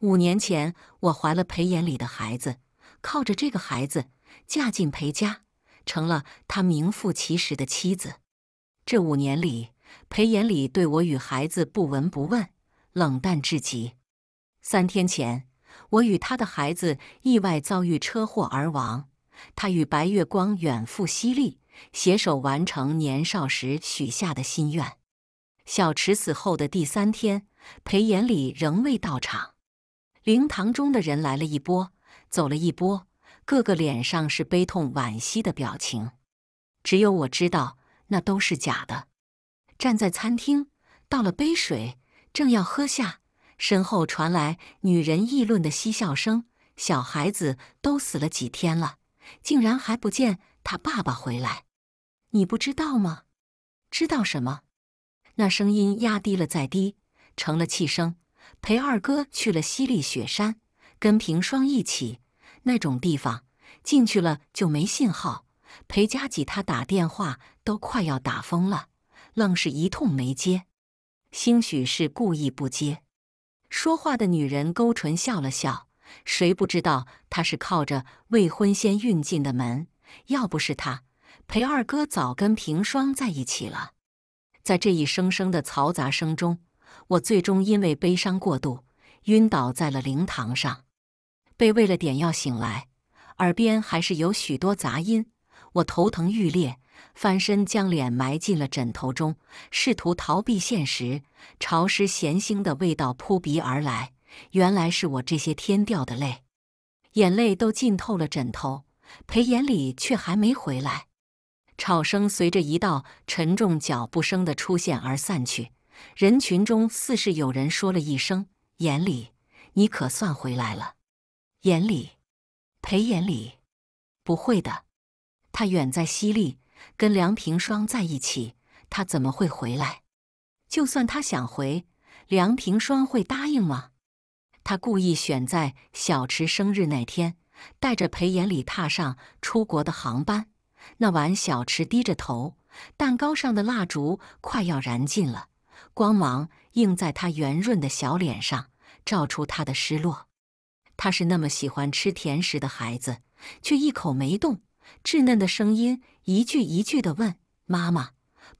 五年前，我怀了裴延礼的孩子，靠着这个孩子嫁进裴家，成了他名副其实的妻子。这五年里，裴延礼对我与孩子不闻不问，冷淡至极。三天前，我与他的孩子意外遭遇车祸而亡，他与白月光远赴西利，携手完成年少时许下的心愿。小池死后的第三天，裴延礼仍未到场。灵堂中的人来了一波，走了一波，个个脸上是悲痛惋惜的表情。只有我知道，那都是假的。站在餐厅，倒了杯水，正要喝下，身后传来女人议论的嬉笑声。小孩子都死了几天了，竟然还不见他爸爸回来，你不知道吗？知道什么？那声音压低了再低，成了气声。陪二哥去了西丽雪山，跟平霜一起。那种地方进去了就没信号。裴家几他打电话都快要打疯了，愣是一通没接，兴许是故意不接。说话的女人勾唇笑了笑，谁不知道她是靠着未婚先孕进的门？要不是她，裴二哥早跟平霜在一起了。在这一声声的嘈杂声中。我最终因为悲伤过度，晕倒在了灵堂上，被喂了点药醒来，耳边还是有许多杂音。我头疼欲裂，翻身将脸埋进了枕头中，试图逃避现实。潮湿咸腥的味道扑鼻而来，原来是我这些天掉的泪，眼泪都浸透了枕头。裴延礼却还没回来，吵声随着一道沉重脚步声的出现而散去。人群中似是有人说了一声：“眼里，你可算回来了。”眼里，裴眼礼，不会的，他远在西利，跟梁平霜在一起，他怎么会回来？就算他想回，梁平霜会答应吗？他故意选在小池生日那天，带着裴眼礼踏上出国的航班。那晚，小池低着头，蛋糕上的蜡烛快要燃尽了。光芒映在他圆润的小脸上，照出他的失落。他是那么喜欢吃甜食的孩子，却一口没动。稚嫩的声音一句一句地问：“妈妈，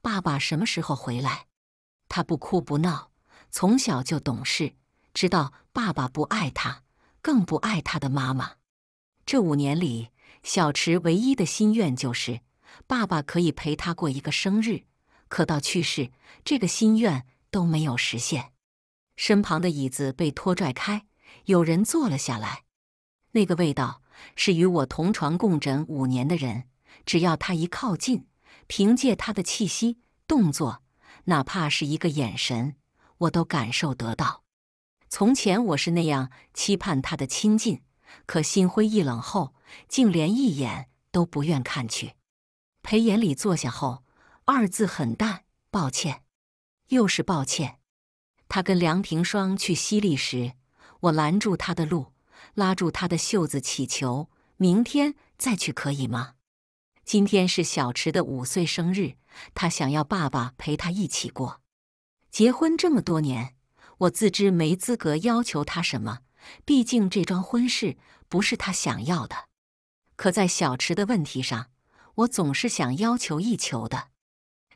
爸爸什么时候回来？”他不哭不闹，从小就懂事，知道爸爸不爱他，更不爱他的妈妈。这五年里，小池唯一的心愿就是，爸爸可以陪他过一个生日。可到去世，这个心愿都没有实现。身旁的椅子被拖拽开，有人坐了下来。那个味道是与我同床共枕五年的人，只要他一靠近，凭借他的气息、动作，哪怕是一个眼神，我都感受得到。从前我是那样期盼他的亲近，可心灰意冷后，竟连一眼都不愿看去。裴延礼坐下后。二字很淡，抱歉，又是抱歉。他跟梁平霜去西丽时，我拦住他的路，拉住他的袖子，祈求明天再去可以吗？今天是小池的五岁生日，他想要爸爸陪他一起过。结婚这么多年，我自知没资格要求他什么，毕竟这桩婚事不是他想要的。可在小池的问题上，我总是想要求一求的。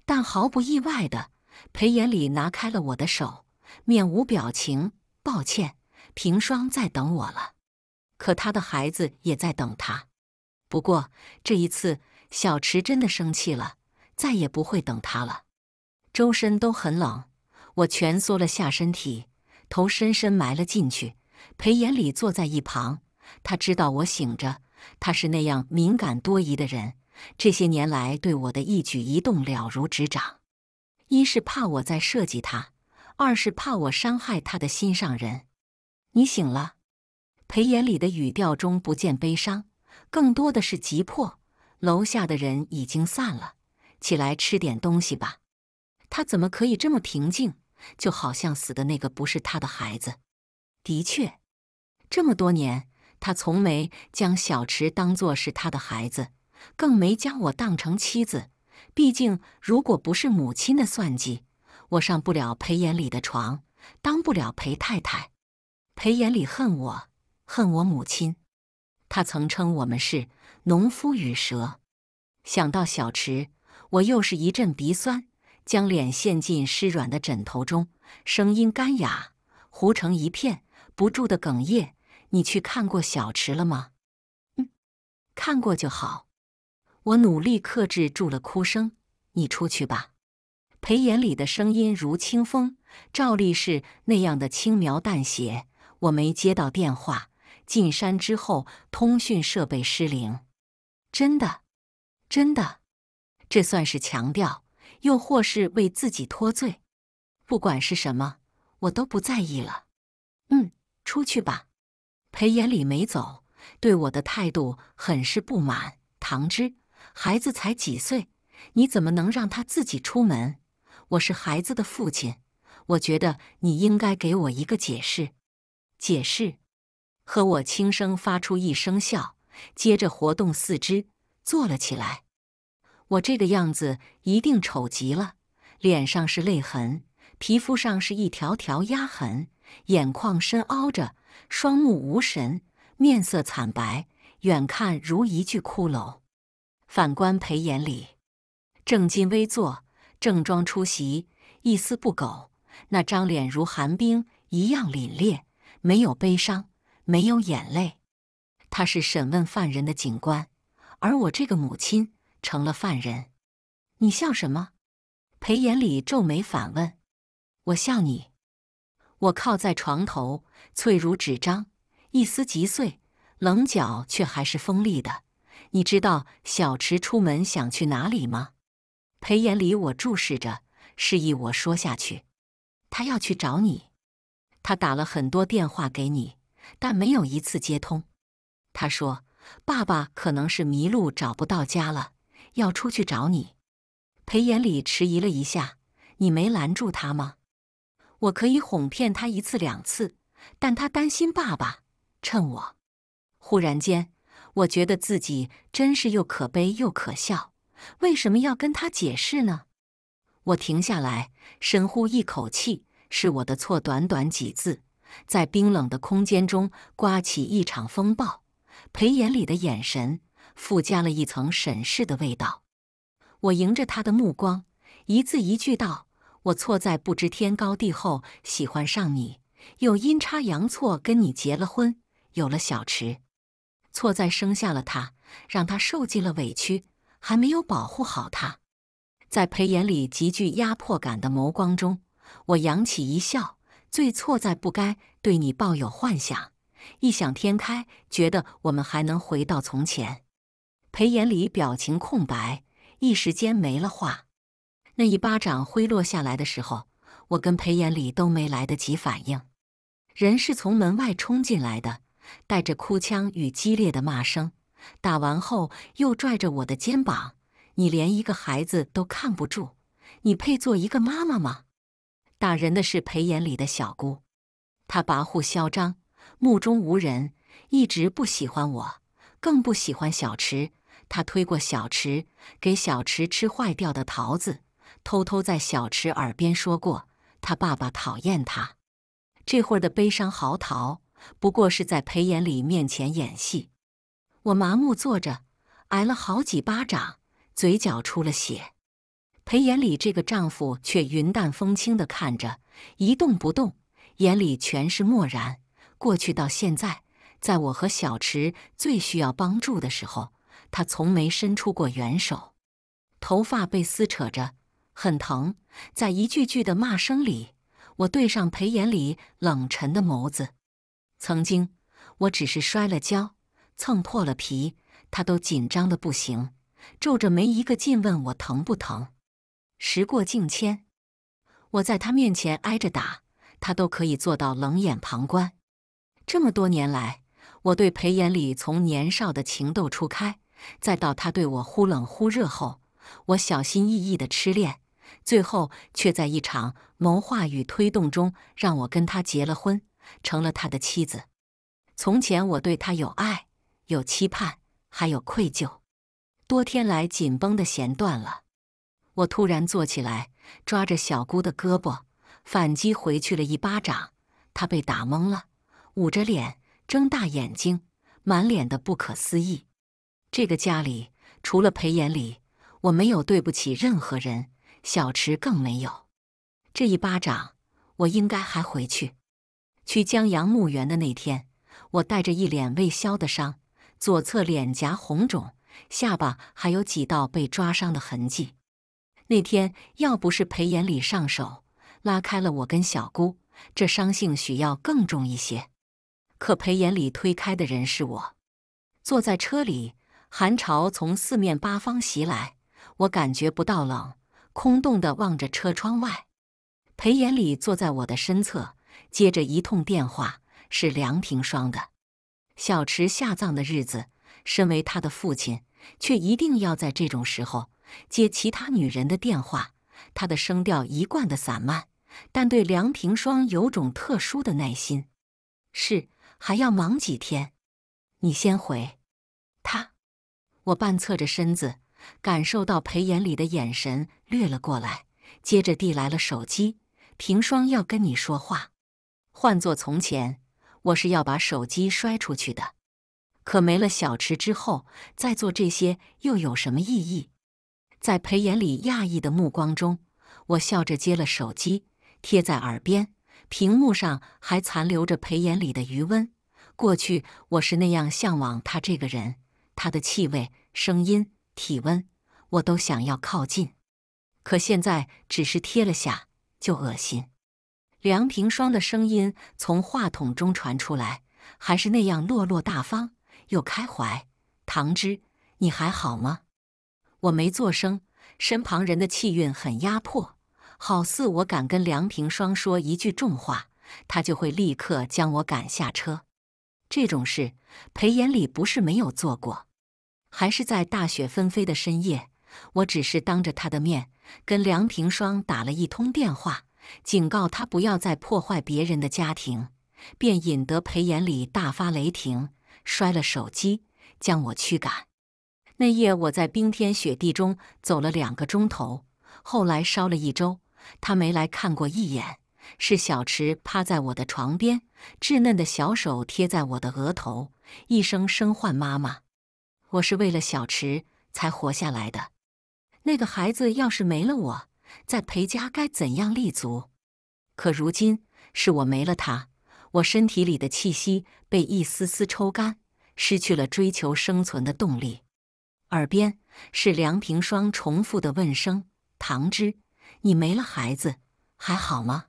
但毫不意外的，裴延礼拿开了我的手，面无表情。抱歉，平霜在等我了，可他的孩子也在等他。不过这一次，小池真的生气了，再也不会等他了。周身都很冷，我蜷缩了下身体，头深深埋了进去。裴延礼坐在一旁，他知道我醒着。他是那样敏感多疑的人。这些年来，对我的一举一动了如指掌。一是怕我再设计他，二是怕我伤害他的心上人。你醒了，裴眼礼的语调中不见悲伤，更多的是急迫。楼下的人已经散了，起来吃点东西吧。他怎么可以这么平静？就好像死的那个不是他的孩子。的确，这么多年，他从没将小池当做是他的孩子。更没将我当成妻子。毕竟，如果不是母亲的算计，我上不了裴延礼的床，当不了裴太太。裴延礼恨我，恨我母亲。他曾称我们是农夫与蛇。想到小池，我又是一阵鼻酸，将脸陷进湿软的枕头中，声音干哑，糊成一片，不住的哽咽。你去看过小池了吗？嗯，看过就好。我努力克制住了哭声，你出去吧。裴延礼的声音如清风，照例是那样的轻描淡写。我没接到电话，进山之后通讯设备失灵。真的，真的，这算是强调，又或是为自己脱罪。不管是什么，我都不在意了。嗯，出去吧。裴延礼没走，对我的态度很是不满。唐之。孩子才几岁，你怎么能让他自己出门？我是孩子的父亲，我觉得你应该给我一个解释。解释，和我轻声发出一声笑，接着活动四肢，坐了起来。我这个样子一定丑极了，脸上是泪痕，皮肤上是一条条压痕，眼眶深凹着，双目无神，面色惨白，远看如一具骷髅。反观裴延礼，正襟危坐，正装出席，一丝不苟。那张脸如寒冰一样凛冽，没有悲伤，没有眼泪。他是审问犯人的警官，而我这个母亲成了犯人。你笑什么？裴延礼皱眉反问：“我笑你。”我靠在床头，脆如纸张，一撕即碎，棱角却还是锋利的。你知道小池出门想去哪里吗？裴延礼，我注视着，示意我说下去。他要去找你。他打了很多电话给你，但没有一次接通。他说：“爸爸可能是迷路，找不到家了，要出去找你。”裴延礼迟疑了一下：“你没拦住他吗？”我可以哄骗他一次两次，但他担心爸爸。趁我……忽然间。我觉得自己真是又可悲又可笑，为什么要跟他解释呢？我停下来，深呼一口气，是我的错。短短几字，在冰冷的空间中刮起一场风暴。裴眼里的眼神附加了一层审视的味道。我迎着他的目光，一字一句道：“我错在不知天高地厚，喜欢上你，又阴差阳错跟你结了婚，有了小池。”错在生下了他，让他受尽了委屈，还没有保护好他。在裴眼里极具压迫感的眸光中，我扬起一笑：“最错在不该对你抱有幻想，异想天开，觉得我们还能回到从前。”裴眼里表情空白，一时间没了话。那一巴掌挥落下来的时候，我跟裴眼里都没来得及反应，人是从门外冲进来的。带着哭腔与激烈的骂声，打完后又拽着我的肩膀：“你连一个孩子都看不住，你配做一个妈妈吗？”打人的是裴延里的小姑，她跋扈嚣张，目中无人，一直不喜欢我，更不喜欢小池。她推过小池，给小池吃坏掉的桃子，偷偷在小池耳边说过：“他爸爸讨厌他。”这会儿的悲伤嚎啕。不过是在裴延里面前演戏，我麻木坐着，挨了好几巴掌，嘴角出了血。裴延礼这个丈夫却云淡风轻地看着，一动不动，眼里全是漠然。过去到现在，在我和小池最需要帮助的时候，他从没伸出过援手。头发被撕扯着，很疼。在一句句的骂声里，我对上裴延礼冷沉的眸子。曾经，我只是摔了跤，蹭破了皮，他都紧张的不行，皱着眉一个劲问我疼不疼。时过境迁，我在他面前挨着打，他都可以做到冷眼旁观。这么多年来，我对裴延礼从年少的情窦初开，再到他对我忽冷忽热后，我小心翼翼的痴恋，最后却在一场谋划与推动中，让我跟他结了婚。成了他的妻子。从前我对他有爱，有期盼，还有愧疚。多天来紧绷的弦断了。我突然坐起来，抓着小姑的胳膊，反击回去了一巴掌。他被打懵了，捂着脸，睁大眼睛，满脸的不可思议。这个家里除了裴眼礼，我没有对不起任何人，小池更没有。这一巴掌，我应该还回去。去江阳墓园的那天，我带着一脸未消的伤，左侧脸颊红肿，下巴还有几道被抓伤的痕迹。那天要不是裴延礼上手拉开了我跟小姑，这伤兴许要更重一些。可裴延礼推开的人是我。坐在车里，寒潮从四面八方袭来，我感觉不到冷，空洞地望着车窗外。裴延礼坐在我的身侧。接着一通电话是梁平双的，小池下葬的日子，身为他的父亲，却一定要在这种时候接其他女人的电话。他的声调一贯的散漫，但对梁平双有种特殊的耐心。是，还要忙几天？你先回。他，我半侧着身子，感受到裴眼里的眼神掠了过来，接着递来了手机。平双要跟你说话。换做从前，我是要把手机摔出去的。可没了小池之后，再做这些又有什么意义？在裴眼里讶异的目光中，我笑着接了手机，贴在耳边。屏幕上还残留着裴眼里的余温。过去我是那样向往他这个人，他的气味、声音、体温，我都想要靠近。可现在只是贴了下，就恶心。梁平霜的声音从话筒中传出来，还是那样落落大方又开怀。唐芝，你还好吗？我没做声。身旁人的气韵很压迫，好似我敢跟梁平霜说一句重话，他就会立刻将我赶下车。这种事，裴延礼不是没有做过，还是在大雪纷飞的深夜。我只是当着他的面跟梁平霜打了一通电话。警告他不要再破坏别人的家庭，便引得裴延礼大发雷霆，摔了手机，将我驱赶。那夜我在冰天雪地中走了两个钟头，后来烧了一周，他没来看过一眼。是小池趴在我的床边，稚嫩的小手贴在我的额头，一声声唤妈妈。我是为了小池才活下来的，那个孩子要是没了我。在裴家该怎样立足？可如今是我没了他，我身体里的气息被一丝丝抽干，失去了追求生存的动力。耳边是梁平霜重复的问声：“唐芝，你没了孩子，还好吗？”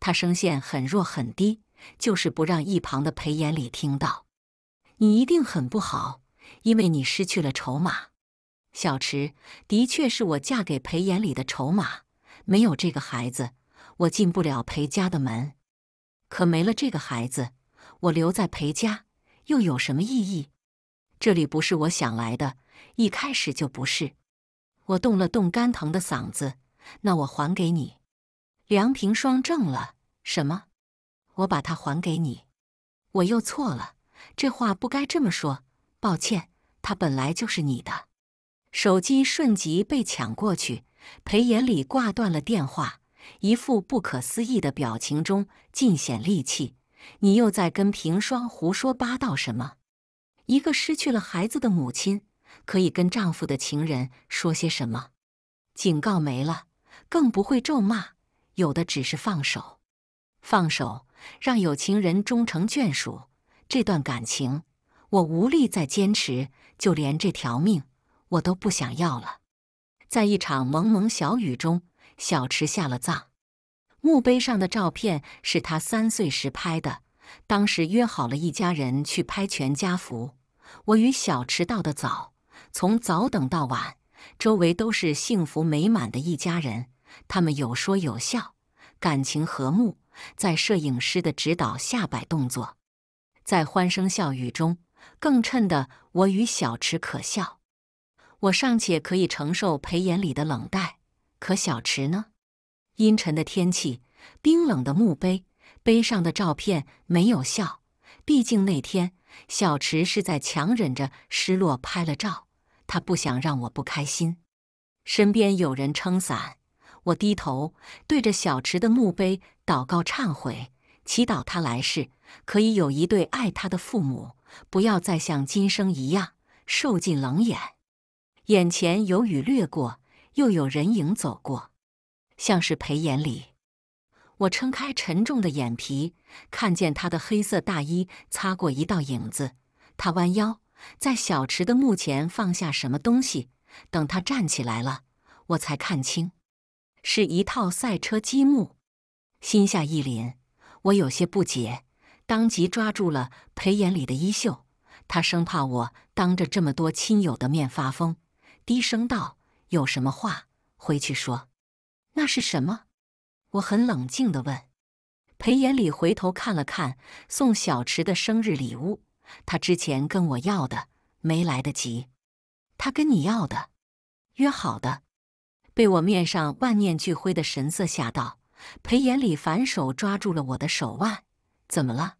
他声线很弱很低，就是不让一旁的裴眼礼听到。你一定很不好，因为你失去了筹码。小池的确是我嫁给裴眼里的筹码，没有这个孩子，我进不了裴家的门。可没了这个孩子，我留在裴家又有什么意义？这里不是我想来的，一开始就不是。我动了动干疼的嗓子，那我还给你。梁平双怔了，什么？我把他还给你？我又错了，这话不该这么说。抱歉，他本来就是你的。手机瞬即被抢过去，裴眼里挂断了电话，一副不可思议的表情中尽显戾气。你又在跟平霜胡说八道什么？一个失去了孩子的母亲，可以跟丈夫的情人说些什么？警告没了，更不会咒骂，有的只是放手，放手，让有情人终成眷属。这段感情，我无力再坚持，就连这条命。我都不想要了。在一场蒙蒙小雨中，小池下了葬。墓碑上的照片是他三岁时拍的，当时约好了一家人去拍全家福。我与小池到的早，从早等到晚，周围都是幸福美满的一家人。他们有说有笑，感情和睦，在摄影师的指导下摆动作，在欢声笑语中，更衬得我与小池可笑。我尚且可以承受裴眼里的冷淡，可小池呢？阴沉的天气，冰冷的墓碑，碑上的照片没有笑。毕竟那天小池是在强忍着失落拍了照，他不想让我不开心。身边有人撑伞，我低头对着小池的墓碑祷告、忏悔、祈祷，他来世可以有一对爱他的父母，不要再像今生一样受尽冷眼。眼前有雨掠过，又有人影走过，像是裴眼里。我撑开沉重的眼皮，看见他的黑色大衣擦过一道影子。他弯腰在小池的墓前放下什么东西，等他站起来了，我才看清，是一套赛车积木。心下一凛，我有些不解，当即抓住了裴眼里的衣袖。他生怕我当着这么多亲友的面发疯。低声道：“有什么话回去说。”那是什么？我很冷静地问。裴延礼回头看了看，送小池的生日礼物。他之前跟我要的，没来得及。他跟你要的，约好的。被我面上万念俱灰的神色吓到，裴延礼反手抓住了我的手腕。怎么了？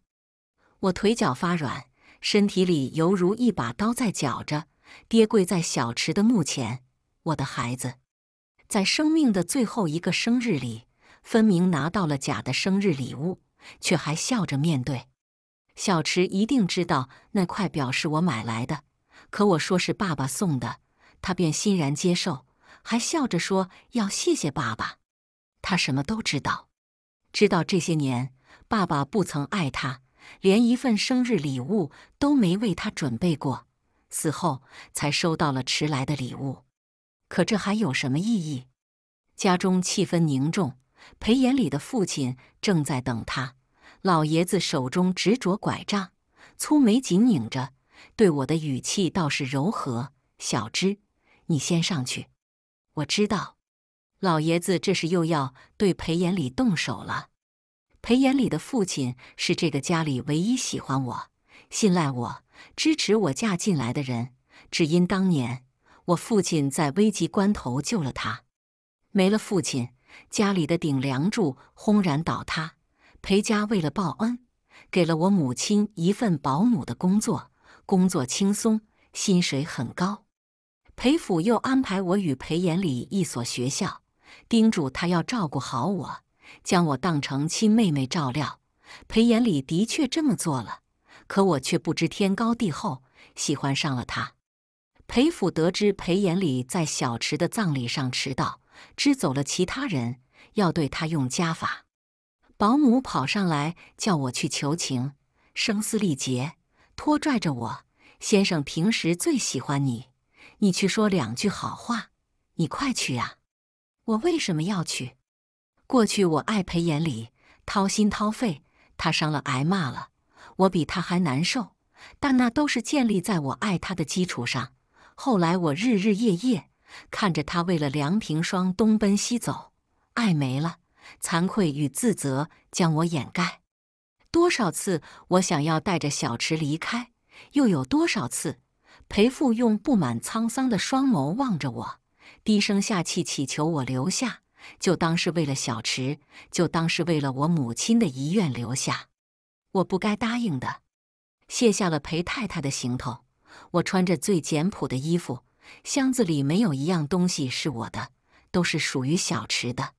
我腿脚发软，身体里犹如一把刀在绞着。爹跪在小池的墓前，我的孩子，在生命的最后一个生日里，分明拿到了假的生日礼物，却还笑着面对。小池一定知道那块表是我买来的，可我说是爸爸送的，他便欣然接受，还笑着说要谢谢爸爸。他什么都知道，知道这些年爸爸不曾爱他，连一份生日礼物都没为他准备过。死后才收到了迟来的礼物，可这还有什么意义？家中气氛凝重，裴延礼的父亲正在等他。老爷子手中执着拐杖，粗眉紧拧着，对我的语气倒是柔和：“小芝，你先上去。”我知道，老爷子这是又要对裴延礼动手了。裴延礼的父亲是这个家里唯一喜欢我。信赖我、支持我嫁进来的人，只因当年我父亲在危急关头救了他。没了父亲，家里的顶梁柱轰然倒塌。裴家为了报恩，给了我母亲一份保姆的工作，工作轻松，薪水很高。裴府又安排我与裴延礼一所学校，叮嘱他要照顾好我，将我当成亲妹妹照料。裴延礼的确这么做了。可我却不知天高地厚，喜欢上了他。裴府得知裴延礼在小池的葬礼上迟到，支走了其他人，要对他用家法。保姆跑上来叫我去求情，声嘶力竭，拖拽着我。先生平时最喜欢你，你去说两句好话，你快去呀！我为什么要去？过去我爱裴延礼，掏心掏肺，他伤了，挨骂了。我比他还难受，但那都是建立在我爱他的基础上。后来我日日夜夜看着他为了梁平双东奔西走，爱没了，惭愧与自责将我掩盖。多少次我想要带着小池离开，又有多少次，裴父用布满沧桑的双眸望着我，低声下气祈求我留下，就当是为了小池，就当是为了我母亲的遗愿留下。我不该答应的。卸下了裴太太的行头，我穿着最简朴的衣服。箱子里没有一样东西是我的，都是属于小池的。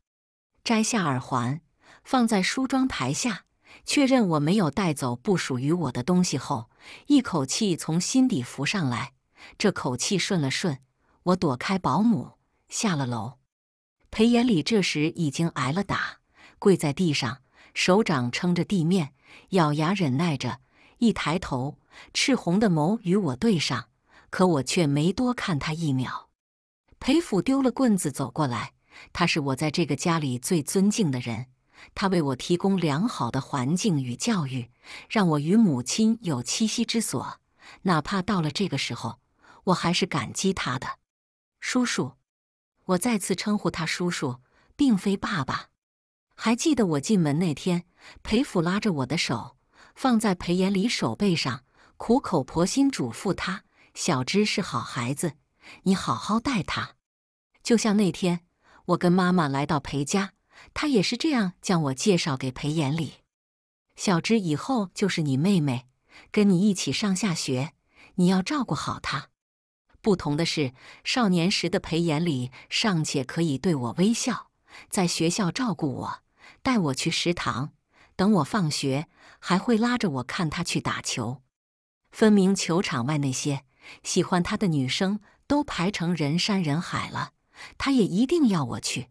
摘下耳环，放在梳妆台下，确认我没有带走不属于我的东西后，一口气从心底浮上来。这口气顺了顺，我躲开保姆，下了楼。裴眼礼这时已经挨了打，跪在地上，手掌撑着地面。咬牙忍耐着，一抬头，赤红的眸与我对上，可我却没多看他一秒。裴府丢了棍子走过来，他是我在这个家里最尊敬的人，他为我提供良好的环境与教育，让我与母亲有栖息之所，哪怕到了这个时候，我还是感激他的。叔叔，我再次称呼他叔叔，并非爸爸。还记得我进门那天，裴府拉着我的手，放在裴延礼手背上，苦口婆心嘱咐他：“小芝是好孩子，你好好待他。”就像那天我跟妈妈来到裴家，他也是这样将我介绍给裴延礼：“小芝以后就是你妹妹，跟你一起上下学，你要照顾好她。”不同的是，少年时的裴延礼尚且可以对我微笑，在学校照顾我。带我去食堂，等我放学，还会拉着我看他去打球。分明球场外那些喜欢他的女生都排成人山人海了，他也一定要我去。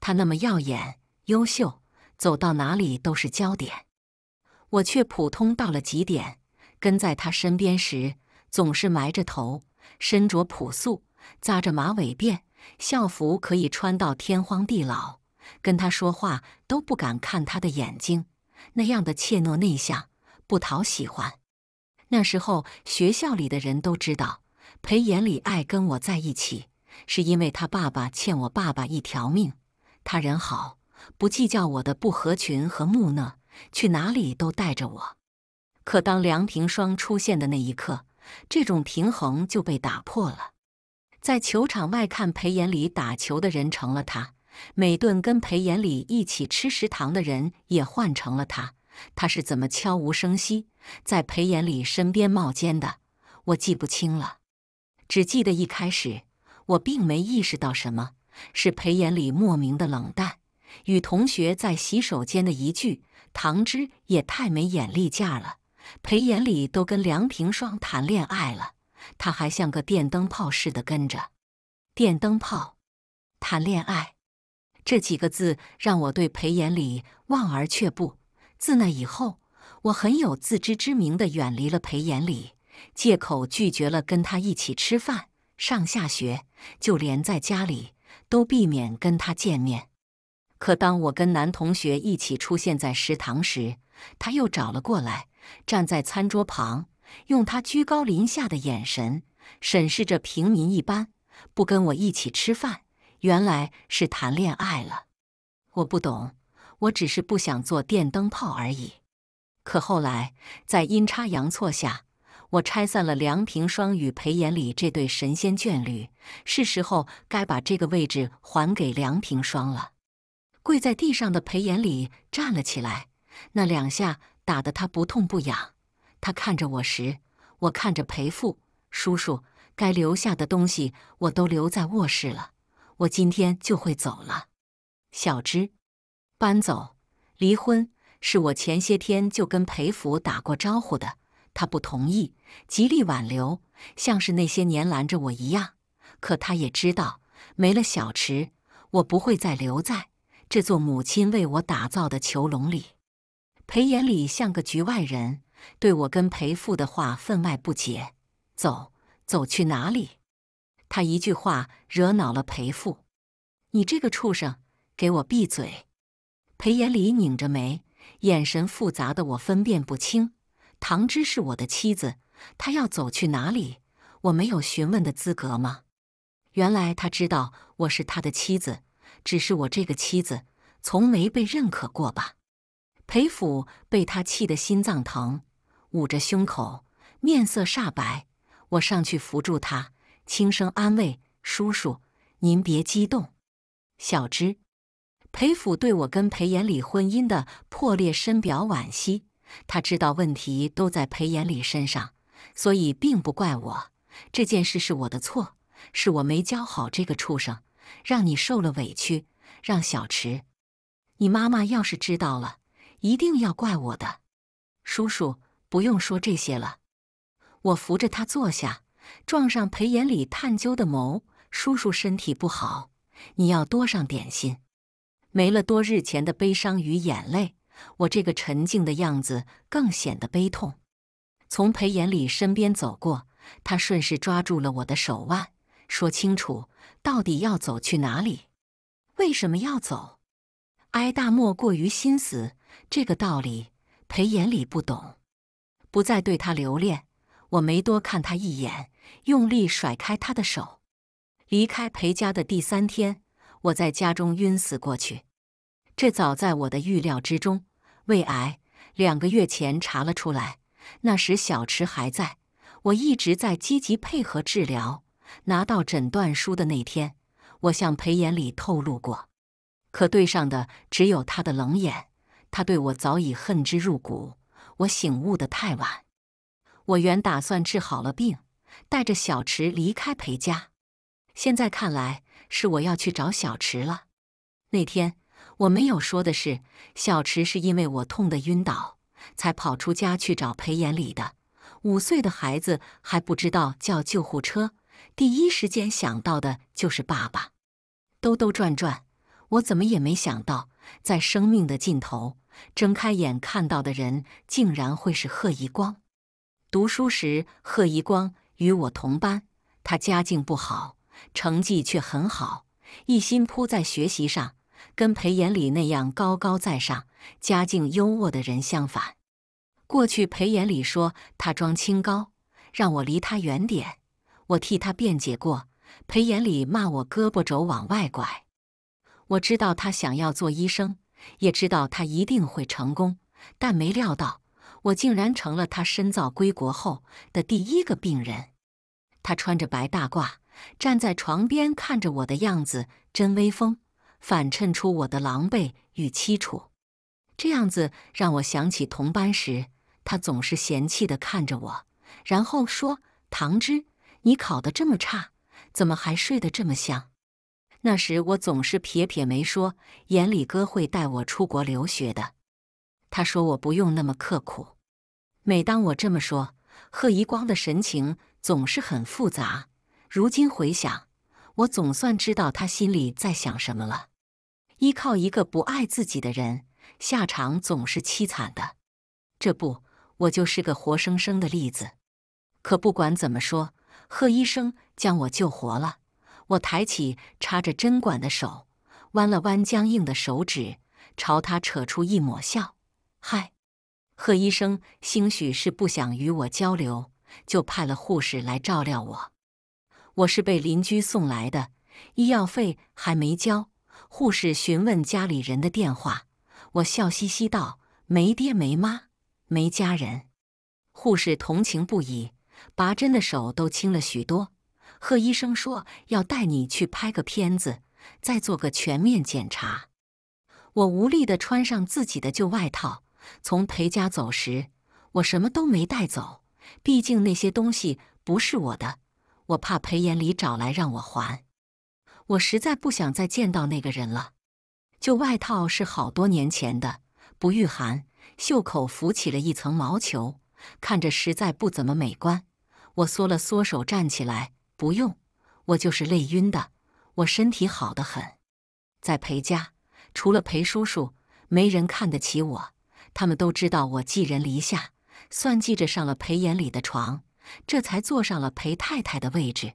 他那么耀眼、优秀，走到哪里都是焦点，我却普通到了极点。跟在他身边时，总是埋着头，身着朴素，扎着马尾辫，校服可以穿到天荒地老。跟他说话都不敢看他的眼睛，那样的怯懦内向，不讨喜欢。那时候学校里的人都知道，裴眼里爱跟我在一起，是因为他爸爸欠我爸爸一条命。他人好，不计较我的不合群和木讷，去哪里都带着我。可当梁平双出现的那一刻，这种平衡就被打破了。在球场外看裴眼里打球的人成了他。每顿跟裴延礼一起吃食堂的人也换成了他。他是怎么悄无声息在裴延礼身边冒尖的？我记不清了，只记得一开始我并没意识到什么是裴延礼莫名的冷淡。与同学在洗手间的一句“唐芝也太没眼力见了”，裴延礼都跟梁平双谈恋爱了，他还像个电灯泡似的跟着。电灯泡，谈恋爱。这几个字让我对裴延礼望而却步。自那以后，我很有自知之明的远离了裴延礼，借口拒绝了跟他一起吃饭、上下学，就连在家里都避免跟他见面。可当我跟男同学一起出现在食堂时，他又找了过来，站在餐桌旁，用他居高临下的眼神审视着平民一般，不跟我一起吃饭。原来是谈恋爱了，我不懂，我只是不想做电灯泡而已。可后来在阴差阳错下，我拆散了梁平双与裴延礼这对神仙眷侣，是时候该把这个位置还给梁平双了。跪在地上的裴延礼站了起来，那两下打得他不痛不痒。他看着我时，我看着裴父叔叔，该留下的东西我都留在卧室了。我今天就会走了，小芝，搬走，离婚，是我前些天就跟裴福打过招呼的，他不同意，极力挽留，像是那些年拦着我一样。可他也知道，没了小池，我不会再留在这座母亲为我打造的囚笼里。裴眼里像个局外人，对我跟裴父的话分外不解。走，走去哪里？他一句话惹恼了裴父：“你这个畜生，给我闭嘴！”裴延礼拧着眉，眼神复杂，的我分辨不清。唐芝是我的妻子，她要走去哪里？我没有询问的资格吗？原来他知道我是他的妻子，只是我这个妻子从没被认可过吧？裴府被他气得心脏疼，捂着胸口，面色煞白。我上去扶住他。轻声安慰：“叔叔，您别激动。小芝，裴府对我跟裴延礼婚姻的破裂深表惋惜，他知道问题都在裴延礼身上，所以并不怪我。这件事是我的错，是我没教好这个畜生，让你受了委屈。让小池，你妈妈要是知道了，一定要怪我的。叔叔，不用说这些了。我扶着他坐下。”撞上裴眼礼探究的眸，叔叔身体不好，你要多上点心。没了多日前的悲伤与眼泪，我这个沉静的样子更显得悲痛。从裴眼礼身边走过，他顺势抓住了我的手腕，说清楚到底要走去哪里，为什么要走？哀大莫过于心死，这个道理裴眼礼不懂。不再对他留恋，我没多看他一眼。用力甩开他的手，离开裴家的第三天，我在家中晕死过去。这早在我的预料之中。胃癌两个月前查了出来，那时小池还在，我一直在积极配合治疗。拿到诊断书的那天，我向裴眼礼透露过，可对上的只有他的冷眼。他对我早已恨之入骨，我醒悟的太晚。我原打算治好了病。带着小池离开裴家，现在看来是我要去找小池了。那天我没有说的是，小池是因为我痛得晕倒才跑出家去找裴眼里的。五岁的孩子还不知道叫救护车，第一时间想到的就是爸爸。兜兜转转，我怎么也没想到，在生命的尽头睁开眼看到的人竟然会是贺一光。读书时，贺一光。与我同班，他家境不好，成绩却很好，一心扑在学习上。跟裴延礼那样高高在上、家境优渥的人相反。过去裴延礼说他装清高，让我离他远点。我替他辩解过，裴延礼骂我胳膊肘往外拐。我知道他想要做医生，也知道他一定会成功，但没料到。我竟然成了他深造归国后的第一个病人。他穿着白大褂站在床边看着我的样子真威风，反衬出我的狼狈与凄楚。这样子让我想起同班时，他总是嫌弃地看着我，然后说：“唐芝，你考得这么差，怎么还睡得这么香？”那时我总是撇撇眉说：“眼里哥会带我出国留学的。”他说我不用那么刻苦。每当我这么说，贺一光的神情总是很复杂。如今回想，我总算知道他心里在想什么了。依靠一个不爱自己的人，下场总是凄惨的。这不，我就是个活生生的例子。可不管怎么说，贺医生将我救活了。我抬起插着针管的手，弯了弯僵硬的手指，朝他扯出一抹笑：“嗨。”贺医生兴许是不想与我交流，就派了护士来照料我。我是被邻居送来的，医药费还没交。护士询问家里人的电话，我笑嘻嘻道：“没爹，没妈，没家人。”护士同情不已，拔针的手都轻了许多。贺医生说要带你去拍个片子，再做个全面检查。我无力的穿上自己的旧外套。从裴家走时，我什么都没带走。毕竟那些东西不是我的，我怕裴延礼找来让我还。我实在不想再见到那个人了。旧外套是好多年前的，不御寒，袖口浮起了一层毛球，看着实在不怎么美观。我缩了缩手，站起来，不用。我就是累晕的，我身体好得很。在裴家，除了裴叔叔，没人看得起我。他们都知道我寄人篱下，算计着上了裴眼里的床，这才坐上了裴太太的位置。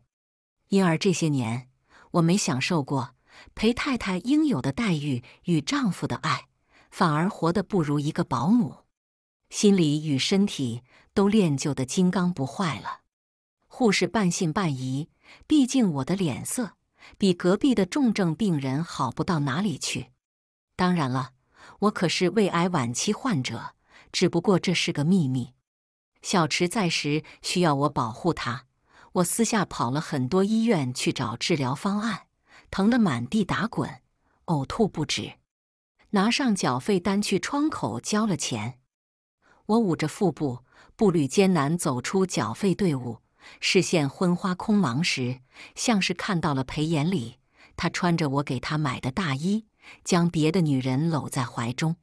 因而这些年我没享受过裴太太应有的待遇与丈夫的爱，反而活得不如一个保姆，心里与身体都练就的金刚不坏了。护士半信半疑，毕竟我的脸色比隔壁的重症病人好不到哪里去。当然了。我可是胃癌晚期患者，只不过这是个秘密。小池在时需要我保护他，我私下跑了很多医院去找治疗方案，疼得满地打滚，呕吐不止。拿上缴费单去窗口交了钱，我捂着腹部，步履艰难走出缴费队伍，视线昏花空茫时，像是看到了裴眼里，他穿着我给他买的大衣。将别的女人搂在怀中，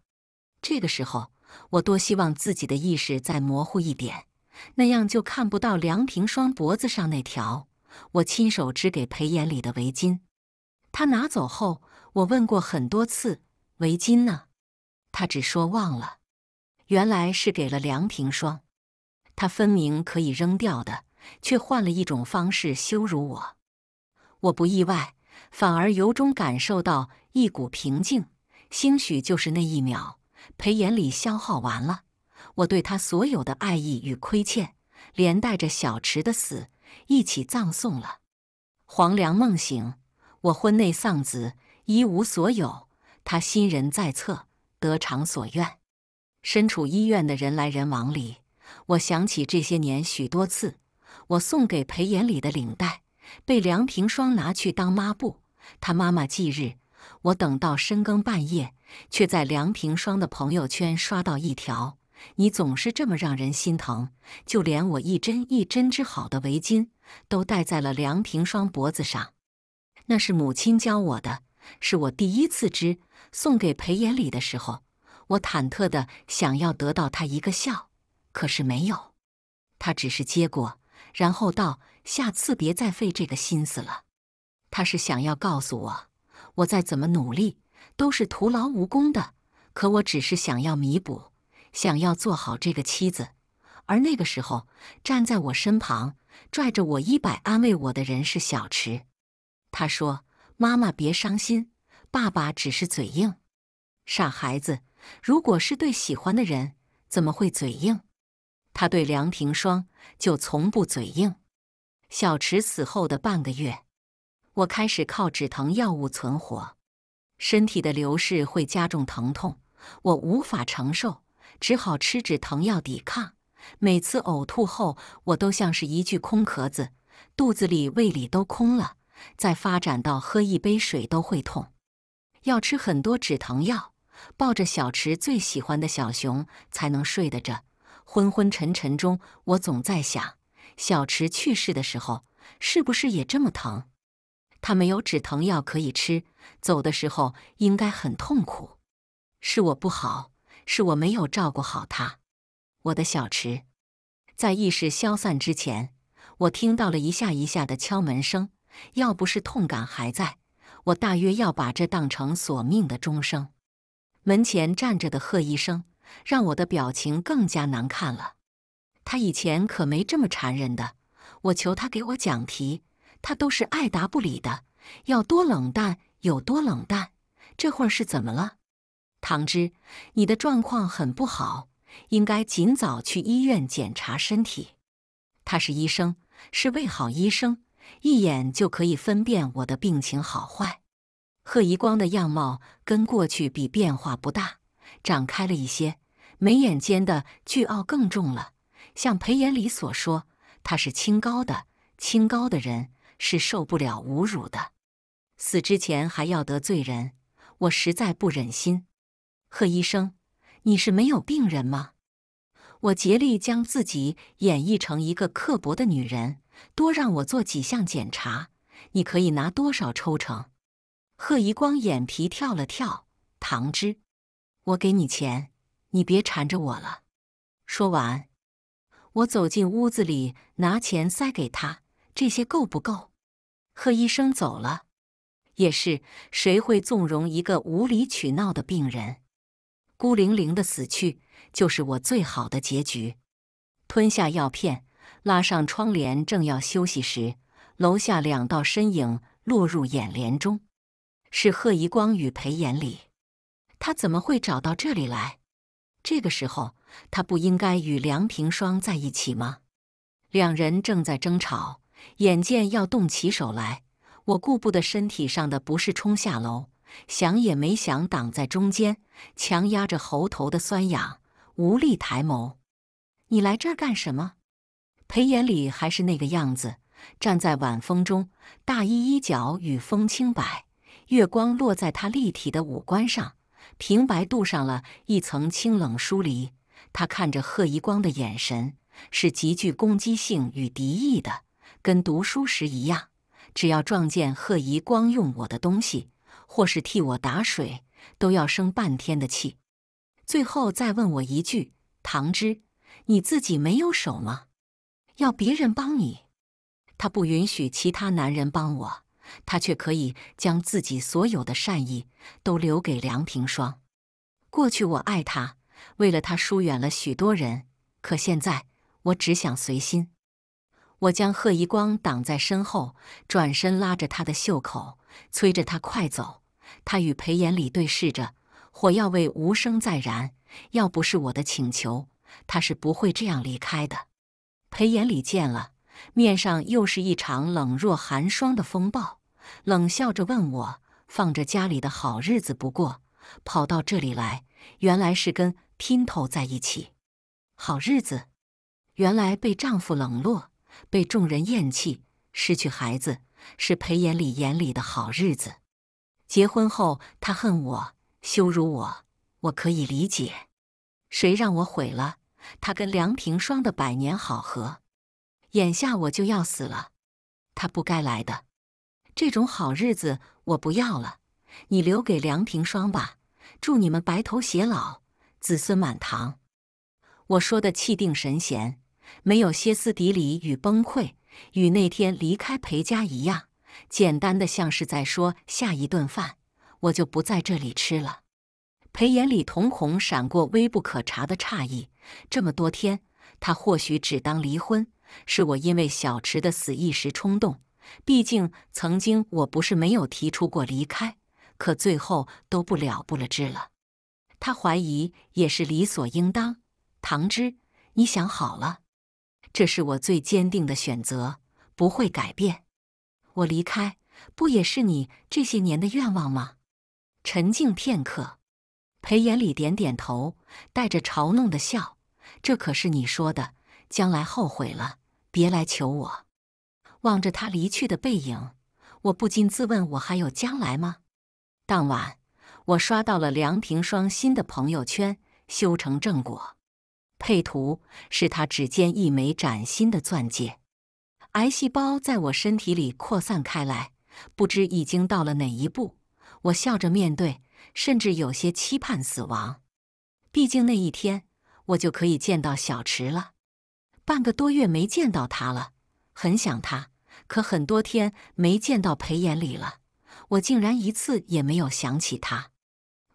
这个时候，我多希望自己的意识再模糊一点，那样就看不到梁平双脖子上那条我亲手织给裴眼里的围巾。他拿走后，我问过很多次：“围巾呢？”他只说忘了。原来是给了梁平双，他分明可以扔掉的，却换了一种方式羞辱我。我不意外，反而由衷感受到。一股平静，兴许就是那一秒，裴延礼消耗完了我对他所有的爱意与亏欠，连带着小池的死一起葬送了。黄粱梦醒，我婚内丧子，一无所有。他新人在侧，得偿所愿。身处医院的人来人往里，我想起这些年许多次，我送给裴延礼的领带被梁平双拿去当抹布。他妈妈忌日。我等到深更半夜，却在梁平双的朋友圈刷到一条：“你总是这么让人心疼，就连我一针一针织好的围巾，都戴在了梁平双脖子上。”那是母亲教我的，是我第一次织，送给裴延礼的时候，我忐忑的想要得到他一个笑，可是没有，他只是接过，然后道：“下次别再费这个心思了。”他是想要告诉我。我再怎么努力都是徒劳无功的，可我只是想要弥补，想要做好这个妻子。而那个时候，站在我身旁，拽着我衣摆安慰我的人是小池。他说：“妈妈别伤心，爸爸只是嘴硬。傻孩子，如果是对喜欢的人，怎么会嘴硬？他对梁庭霜就从不嘴硬。”小池死后的半个月。我开始靠止疼药物存活，身体的流逝会加重疼痛，我无法承受，只好吃止疼药抵抗。每次呕吐后，我都像是一具空壳子，肚子里、胃里都空了。再发展到喝一杯水都会痛，要吃很多止疼药，抱着小池最喜欢的小熊才能睡得着。昏昏沉沉中，我总在想，小池去世的时候是不是也这么疼？他没有止疼药可以吃，走的时候应该很痛苦。是我不好，是我没有照顾好他。我的小池，在意识消散之前，我听到了一下一下的敲门声。要不是痛感还在，我大约要把这当成索命的钟声。门前站着的贺医生，让我的表情更加难看了。他以前可没这么缠人的。我求他给我讲题。他都是爱答不理的，要多冷淡有多冷淡。这会儿是怎么了？唐芝，你的状况很不好，应该尽早去医院检查身体。他是医生，是位好医生，一眼就可以分辨我的病情好坏。贺一光的样貌跟过去比变化不大，长开了一些，眉眼间的倨傲更重了。像裴延礼所说，他是清高的，清高的人。是受不了侮辱的，死之前还要得罪人，我实在不忍心。贺医生，你是没有病人吗？我竭力将自己演绎成一个刻薄的女人，多让我做几项检查，你可以拿多少抽成？贺一光眼皮跳了跳，唐芝，我给你钱，你别缠着我了。说完，我走进屋子里，拿钱塞给他。这些够不够？贺医生走了，也是谁会纵容一个无理取闹的病人？孤零零的死去，就是我最好的结局。吞下药片，拉上窗帘，正要休息时，楼下两道身影落入眼帘中，是贺一光与裴眼礼。他怎么会找到这里来？这个时候，他不应该与梁平双在一起吗？两人正在争吵。眼见要动起手来，我顾不得身体上的不适，冲下楼，想也没想，挡在中间，强压着喉头的酸痒，无力抬眸。你来这儿干什么？裴眼里还是那个样子，站在晚风中，大衣衣角与风轻摆，月光落在他立体的五官上，平白镀上了一层清冷疏离。他看着贺一光的眼神是极具攻击性与敌意的。跟读书时一样，只要撞见贺姨光用我的东西，或是替我打水，都要生半天的气。最后再问我一句：“唐之，你自己没有手吗？要别人帮你？”他不允许其他男人帮我，他却可以将自己所有的善意都留给梁平霜。过去我爱他，为了他疏远了许多人，可现在我只想随心。我将贺一光挡在身后，转身拉着他的袖口，催着他快走。他与裴延礼对视着，火药味无声再燃。要不是我的请求，他是不会这样离开的。裴延礼见了，面上又是一场冷若寒霜的风暴，冷笑着问我：“放着家里的好日子不过，跑到这里来，原来是跟姘头在一起？好日子，原来被丈夫冷落？”被众人厌弃，失去孩子，是裴眼里眼里的好日子。结婚后，他恨我，羞辱我，我可以理解。谁让我毁了他跟梁平霜的百年好合？眼下我就要死了，他不该来的。这种好日子我不要了，你留给梁平霜吧。祝你们白头偕老，子孙满堂。我说的气定神闲。没有歇斯底里与崩溃，与那天离开裴家一样，简单的像是在说：“下一顿饭，我就不在这里吃了。”裴眼里瞳孔闪过微不可察的诧异。这么多天，他或许只当离婚是我因为小池的死一时冲动，毕竟曾经我不是没有提出过离开，可最后都不了不了之了。他怀疑也是理所应当。唐之，你想好了？这是我最坚定的选择，不会改变。我离开，不也是你这些年的愿望吗？沉静片刻，裴眼礼点点头，带着嘲弄的笑：“这可是你说的，将来后悔了，别来求我。”望着他离去的背影，我不禁自问：我还有将来吗？当晚，我刷到了梁平双新的朋友圈：“修成正果。”配图是他指尖一枚崭新的钻戒。癌细胞在我身体里扩散开来，不知已经到了哪一步。我笑着面对，甚至有些期盼死亡。毕竟那一天，我就可以见到小池了。半个多月没见到他了，很想他。可很多天没见到裴眼礼了，我竟然一次也没有想起他。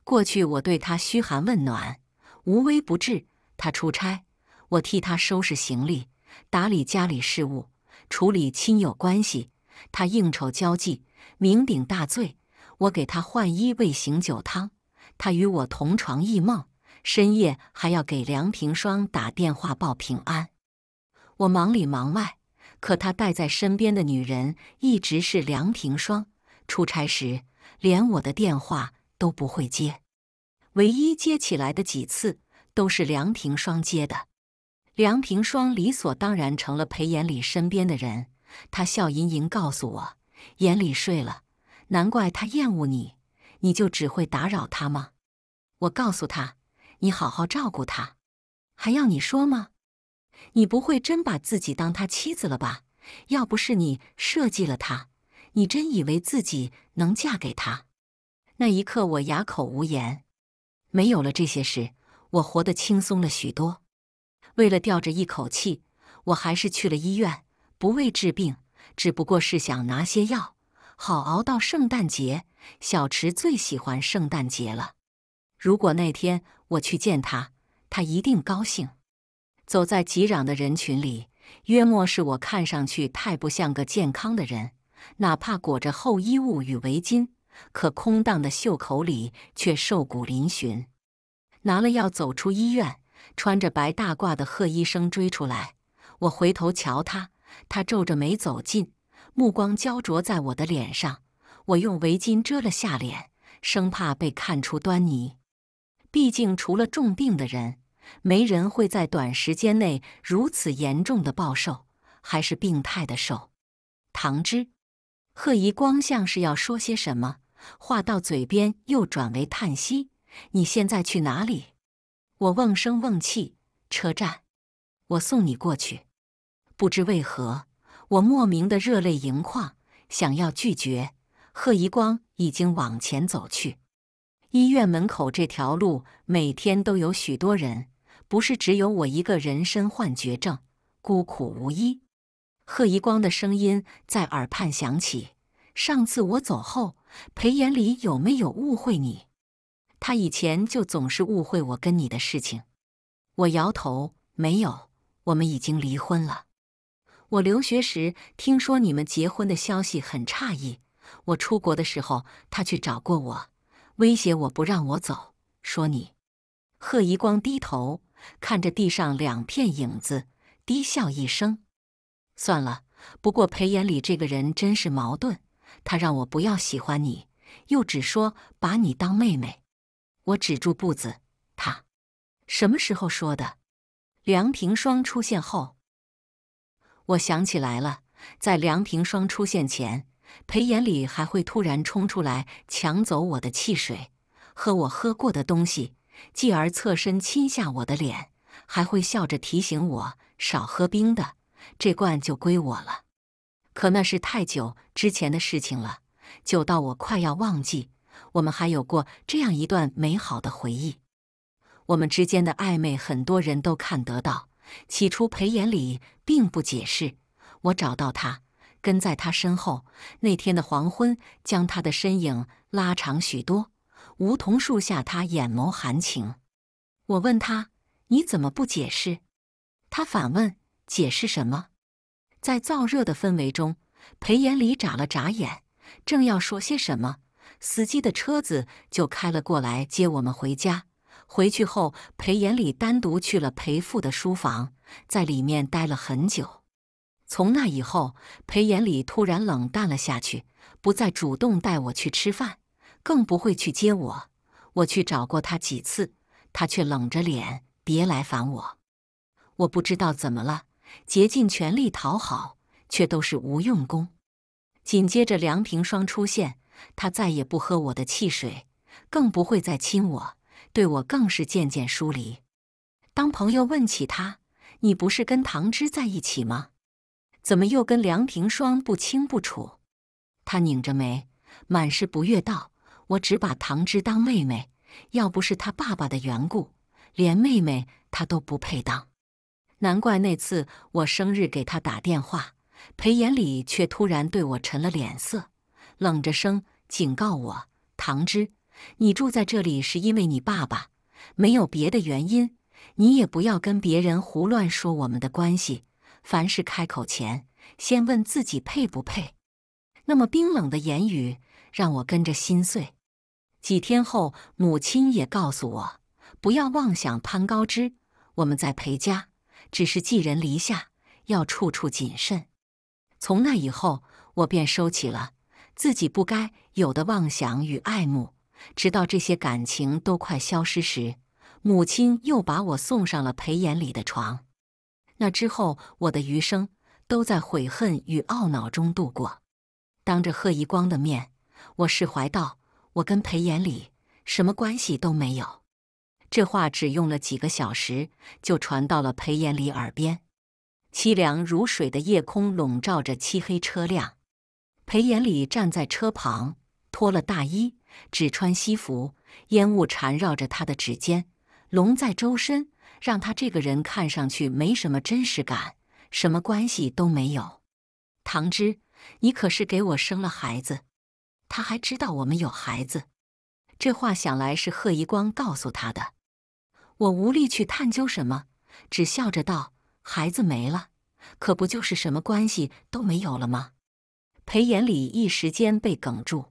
过去我对他嘘寒问暖，无微不至。他出差，我替他收拾行李，打理家里事务，处理亲友关系。他应酬交际，酩酊大醉，我给他换衣，喂醒酒汤。他与我同床异梦，深夜还要给梁平霜打电话报平安。我忙里忙外，可他带在身边的女人一直是梁平霜。出差时连我的电话都不会接，唯一接起来的几次。都是梁平双接的，梁平双理所当然成了裴延礼身边的人。他笑盈盈告诉我：“延礼睡了，难怪他厌恶你，你就只会打扰他吗？”我告诉他：“你好好照顾他，还要你说吗？你不会真把自己当他妻子了吧？要不是你设计了他，你真以为自己能嫁给他？”那一刻，我哑口无言。没有了这些事。我活得轻松了许多。为了吊着一口气，我还是去了医院，不为治病，只不过是想拿些药，好熬到圣诞节。小池最喜欢圣诞节了。如果那天我去见他，他一定高兴。走在挤攘的人群里，约莫是我看上去太不像个健康的人，哪怕裹着厚衣物与围巾，可空荡的袖口里却瘦骨嶙峋。拿了药走出医院，穿着白大褂的贺医生追出来。我回头瞧他，他皱着眉走近，目光焦灼在我的脸上。我用围巾遮了下脸，生怕被看出端倪。毕竟除了重病的人，没人会在短时间内如此严重的暴瘦，还是病态的瘦。唐之，贺一光像是要说些什么，话到嘴边又转为叹息。你现在去哪里？我瓮声瓮气。车站，我送你过去。不知为何，我莫名的热泪盈眶，想要拒绝。贺一光已经往前走去。医院门口这条路每天都有许多人，不是只有我一个人身患绝症，孤苦无依。贺一光的声音在耳畔响起：“上次我走后，裴眼里有没有误会你？”他以前就总是误会我跟你的事情。我摇头，没有，我们已经离婚了。我留学时听说你们结婚的消息，很诧异。我出国的时候，他去找过我，威胁我不让我走，说你。贺一光低头看着地上两片影子，低笑一声：“算了。不过裴眼礼这个人真是矛盾，他让我不要喜欢你，又只说把你当妹妹。”我止住步子，他什么时候说的？梁平双出现后，我想起来了，在梁平双出现前，裴眼里还会突然冲出来抢走我的汽水喝我喝过的东西，继而侧身亲下我的脸，还会笑着提醒我少喝冰的，这罐就归我了。可那是太久之前的事情了，久到我快要忘记。我们还有过这样一段美好的回忆，我们之间的暧昧，很多人都看得到。起初，裴延礼并不解释。我找到他，跟在他身后。那天的黄昏将他的身影拉长许多。梧桐树下，他眼眸含情。我问他：“你怎么不解释？”他反问：“解释什么？”在燥热的氛围中，裴延礼眨了眨眼，正要说些什么。司机的车子就开了过来接我们回家。回去后，裴延礼单独去了裴父的书房，在里面待了很久。从那以后，裴延礼突然冷淡了下去，不再主动带我去吃饭，更不会去接我。我去找过他几次，他却冷着脸：“别来烦我。”我不知道怎么了，竭尽全力讨好，却都是无用功。紧接着，梁平双出现。他再也不喝我的汽水，更不会再亲我，对我更是渐渐疏离。当朋友问起他：“你不是跟唐芝在一起吗？怎么又跟梁庭霜不清不楚？”他拧着眉，满是不悦道：“我只把唐芝当妹妹，要不是他爸爸的缘故，连妹妹他都不配当。难怪那次我生日给他打电话，裴眼礼却突然对我沉了脸色，冷着声。”警告我，唐芝，你住在这里是因为你爸爸，没有别的原因。你也不要跟别人胡乱说我们的关系。凡事开口前，先问自己配不配。那么冰冷的言语，让我跟着心碎。几天后，母亲也告诉我，不要妄想攀高枝。我们在裴家，只是寄人篱下，要处处谨慎。从那以后，我便收起了。自己不该有的妄想与爱慕，直到这些感情都快消失时，母亲又把我送上了裴延礼的床。那之后，我的余生都在悔恨与懊恼中度过。当着贺一光的面，我释怀道：“我跟裴延礼什么关系都没有。”这话只用了几个小时，就传到了裴延礼耳边。凄凉如水的夜空笼罩着漆黑车辆。裴延礼站在车旁，脱了大衣，只穿西服。烟雾缠绕着他的指尖，笼在周身，让他这个人看上去没什么真实感，什么关系都没有。唐芝，你可是给我生了孩子，他还知道我们有孩子。这话想来是贺一光告诉他的。我无力去探究什么，只笑着道：“孩子没了，可不就是什么关系都没有了吗？”裴延礼一时间被哽住，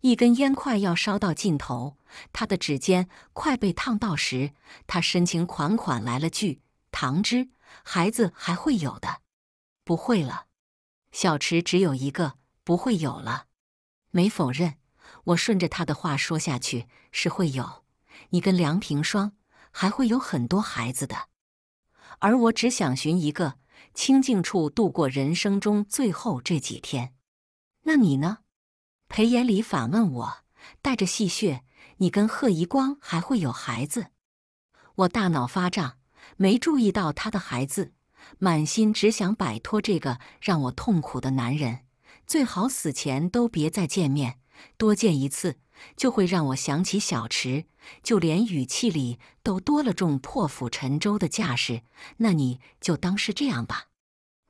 一根烟快要烧到尽头，他的指尖快被烫到时，他深情款款来了句：“唐芝，孩子还会有的，不会了。小池只有一个，不会有了。”没否认，我顺着他的话说下去：“是会有，你跟梁平双还会有很多孩子的，而我只想寻一个清静处度过人生中最后这几天。”那你呢？裴延礼反问我，带着戏谑：“你跟贺一光还会有孩子？”我大脑发胀，没注意到他的孩子，满心只想摆脱这个让我痛苦的男人，最好死前都别再见面，多见一次就会让我想起小池，就连语气里都多了种破釜沉舟的架势。那你就当是这样吧，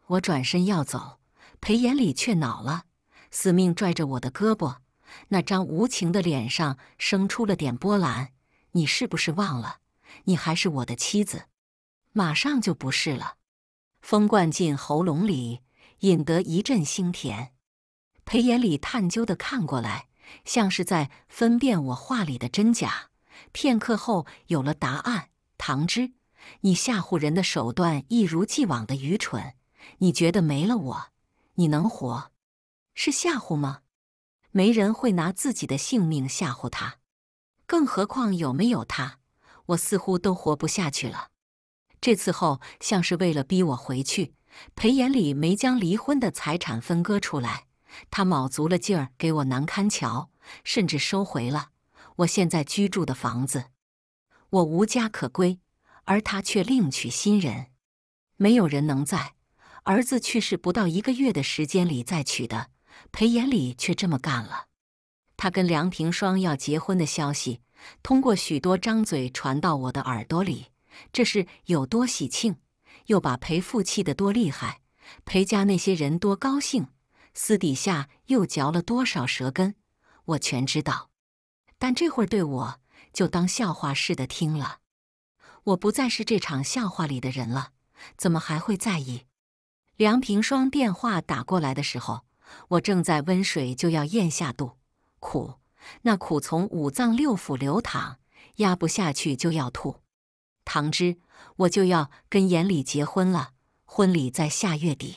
我转身要走，裴延礼却恼了。死命拽着我的胳膊，那张无情的脸上生出了点波澜。你是不是忘了，你还是我的妻子，马上就不是了。风灌进喉咙里，引得一阵腥甜。裴眼礼探究的看过来，像是在分辨我话里的真假。片刻后有了答案：唐之，你吓唬人的手段一如既往的愚蠢。你觉得没了我，你能活？是吓唬吗？没人会拿自己的性命吓唬他，更何况有没有他，我似乎都活不下去了。这次后，像是为了逼我回去，裴眼礼没将离婚的财产分割出来，他卯足了劲儿给我难堪瞧，甚至收回了我现在居住的房子，我无家可归，而他却另娶新人。没有人能在儿子去世不到一个月的时间里再娶的。裴延礼却这么干了。他跟梁平双要结婚的消息，通过许多张嘴传到我的耳朵里，这是有多喜庆，又把裴父气得多厉害，裴家那些人多高兴，私底下又嚼了多少舌根，我全知道。但这会儿对我，就当笑话似的听了。我不再是这场笑话里的人了，怎么还会在意？梁平双电话打过来的时候。我正在温水，就要咽下肚，苦，那苦从五脏六腑流淌，压不下去就要吐。唐芝，我就要跟严礼结婚了，婚礼在下月底，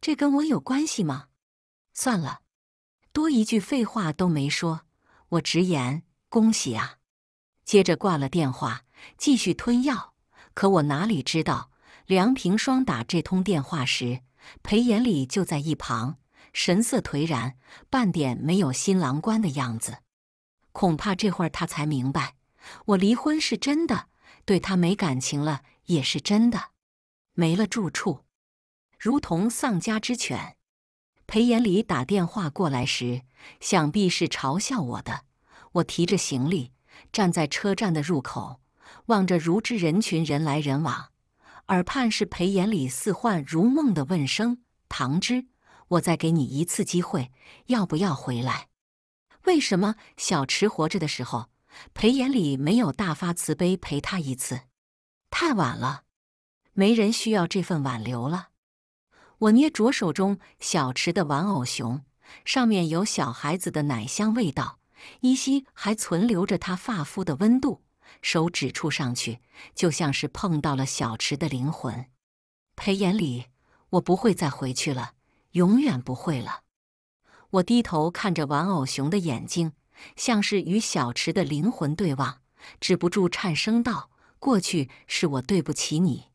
这跟我有关系吗？算了，多一句废话都没说，我直言恭喜啊。接着挂了电话，继续吞药。可我哪里知道，梁平双打这通电话时，裴严礼就在一旁。神色颓然，半点没有新郎官的样子。恐怕这会儿他才明白，我离婚是真的，对他没感情了也是真的。没了住处，如同丧家之犬。裴延礼打电话过来时，想必是嘲笑我的。我提着行李，站在车站的入口，望着如织人群，人来人往，耳畔是裴延礼似幻如梦的问声：“唐之。”我再给你一次机会，要不要回来？为什么小池活着的时候，裴眼礼没有大发慈悲陪他一次？太晚了，没人需要这份挽留了。我捏着手中小池的玩偶熊，上面有小孩子的奶香味道，依稀还存留着他发肤的温度。手指触上去，就像是碰到了小池的灵魂。裴眼礼，我不会再回去了。永远不会了。我低头看着玩偶熊的眼睛，像是与小池的灵魂对望，止不住颤声道：“过去是我对不起你，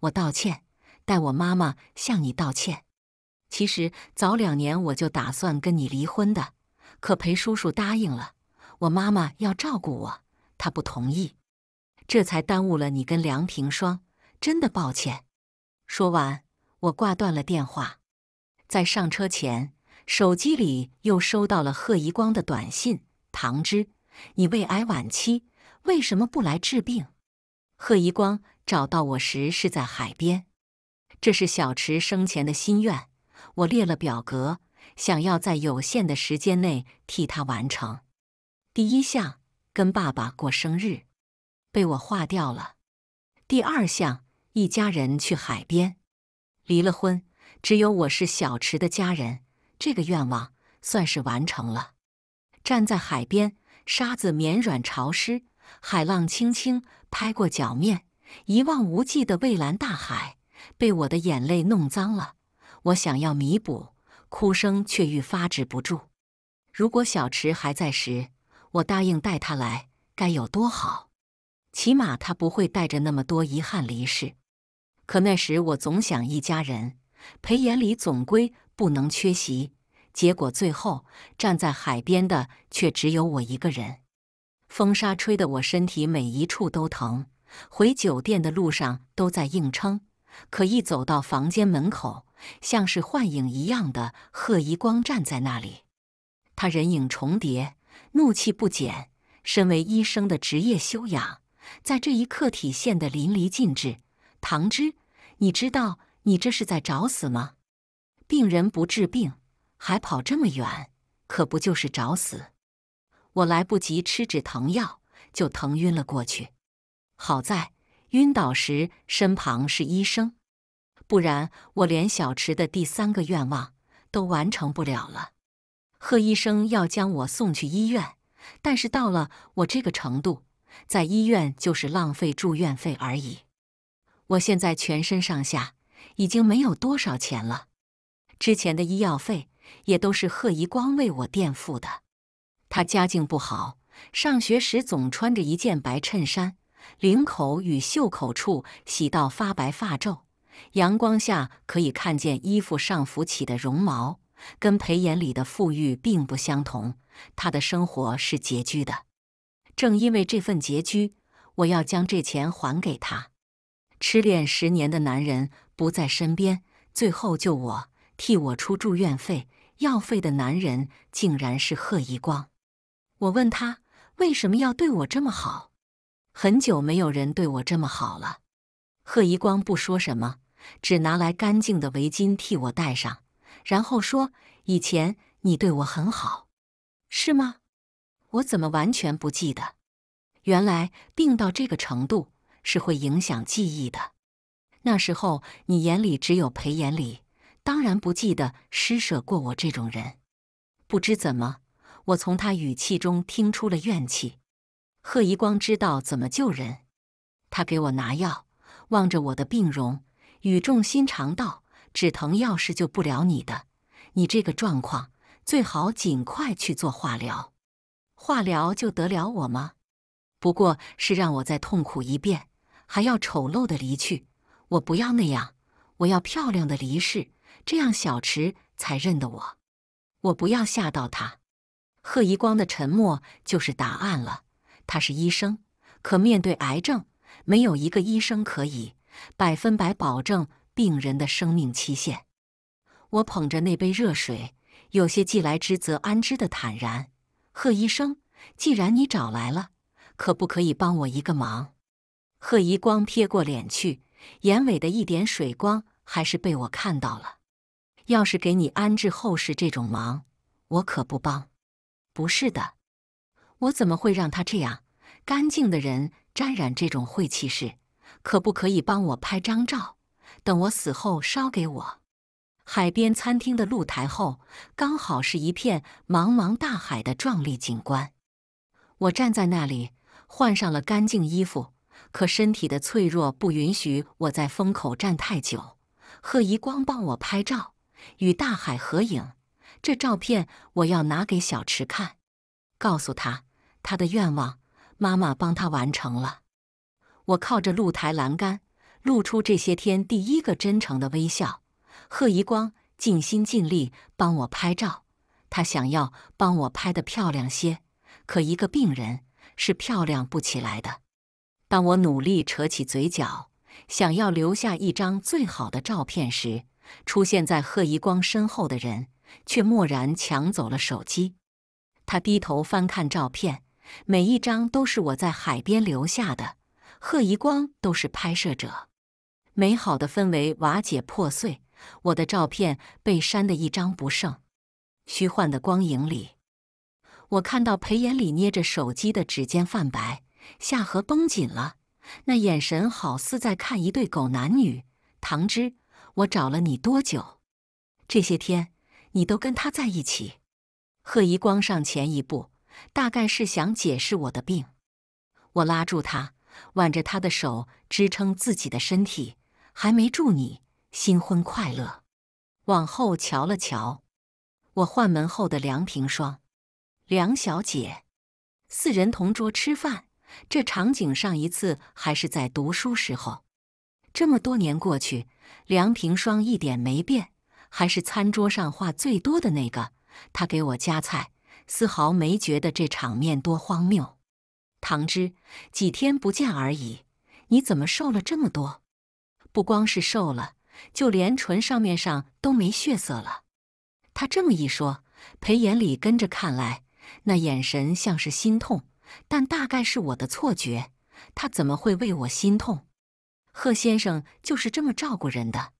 我道歉，代我妈妈向你道歉。其实早两年我就打算跟你离婚的，可裴叔叔答应了我妈妈要照顾我，她不同意，这才耽误了你跟梁平霜。真的抱歉。”说完，我挂断了电话。在上车前，手机里又收到了贺一光的短信：“唐芝，你胃癌晚期，为什么不来治病？”贺一光找到我时是在海边，这是小池生前的心愿。我列了表格，想要在有限的时间内替他完成。第一项，跟爸爸过生日，被我划掉了。第二项，一家人去海边，离了婚。只有我是小池的家人，这个愿望算是完成了。站在海边，沙子绵软潮湿，海浪轻轻拍过脚面。一望无际的蔚蓝大海被我的眼泪弄脏了。我想要弥补，哭声却愈发止不住。如果小池还在时，我答应带他来，该有多好！起码他不会带着那么多遗憾离世。可那时，我总想一家人。裴延里总归不能缺席，结果最后站在海边的却只有我一个人。风沙吹得我身体每一处都疼，回酒店的路上都在硬撑。可一走到房间门口，像是幻影一样的贺一光站在那里，他人影重叠，怒气不减。身为医生的职业修养，在这一刻体现的淋漓尽致。唐之，你知道？你这是在找死吗？病人不治病，还跑这么远，可不就是找死？我来不及吃止疼药，就疼晕了过去。好在晕倒时身旁是医生，不然我连小池的第三个愿望都完成不了了。贺医生要将我送去医院，但是到了我这个程度，在医院就是浪费住院费而已。我现在全身上下。已经没有多少钱了，之前的医药费也都是贺一光为我垫付的。他家境不好，上学时总穿着一件白衬衫，领口与袖口处洗到发白发皱，阳光下可以看见衣服上浮起的绒毛，跟裴眼里的富裕并不相同。他的生活是拮据的，正因为这份拮据，我要将这钱还给他。痴恋十年的男人。不在身边，最后救我、替我出住院费、药费的男人，竟然是贺一光。我问他为什么要对我这么好，很久没有人对我这么好了。贺一光不说什么，只拿来干净的围巾替我戴上，然后说：“以前你对我很好，是吗？我怎么完全不记得？原来病到这个程度是会影响记忆的。”那时候你眼里只有裴眼里，当然不记得施舍过我这种人。不知怎么，我从他语气中听出了怨气。贺一光知道怎么救人，他给我拿药，望着我的病容，语重心长道：“止疼药是救不了你的，你这个状况，最好尽快去做化疗。化疗就得了我吗？不过是让我再痛苦一遍，还要丑陋的离去。”我不要那样，我要漂亮的离世，这样小池才认得我。我不要吓到他。贺一光的沉默就是答案了。他是医生，可面对癌症，没有一个医生可以百分百保证病人的生命期限。我捧着那杯热水，有些既来之则安之的坦然。贺医生，既然你找来了，可不可以帮我一个忙？贺一光瞥过脸去。眼尾的一点水光还是被我看到了。要是给你安置后事这种忙，我可不帮。不是的，我怎么会让他这样干净的人沾染这种晦气事？可不可以帮我拍张照，等我死后烧给我？海边餐厅的露台后，刚好是一片茫茫大海的壮丽景观。我站在那里，换上了干净衣服。可身体的脆弱不允许我在风口站太久。贺一光帮我拍照，与大海合影。这照片我要拿给小池看，告诉他他的愿望，妈妈帮他完成了。我靠着露台栏杆，露出这些天第一个真诚的微笑。贺一光尽心尽力帮我拍照，他想要帮我拍得漂亮些，可一个病人是漂亮不起来的。当我努力扯起嘴角，想要留下一张最好的照片时，出现在贺一光身后的人却蓦然抢走了手机。他低头翻看照片，每一张都是我在海边留下的，贺一光都是拍摄者。美好的氛围瓦解破碎，我的照片被删得一张不剩。虚幻的光影里，我看到裴眼里捏着手机的指尖泛白。下颌绷紧了，那眼神好似在看一对狗男女。唐芝，我找了你多久？这些天你都跟他在一起。贺一光上前一步，大概是想解释我的病。我拉住他，挽着他的手支撑自己的身体，还没祝你新婚快乐。往后瞧了瞧，我换门后的梁平霜，梁小姐，四人同桌吃饭。这场景上一次还是在读书时候，这么多年过去，梁平霜一点没变，还是餐桌上话最多的那个。他给我夹菜，丝毫没觉得这场面多荒谬。唐芝，几天不见而已，你怎么瘦了这么多？不光是瘦了，就连唇上面上都没血色了。他这么一说，裴眼里跟着看来，那眼神像是心痛。但大概是我的错觉，他怎么会为我心痛？贺先生就是这么照顾人的，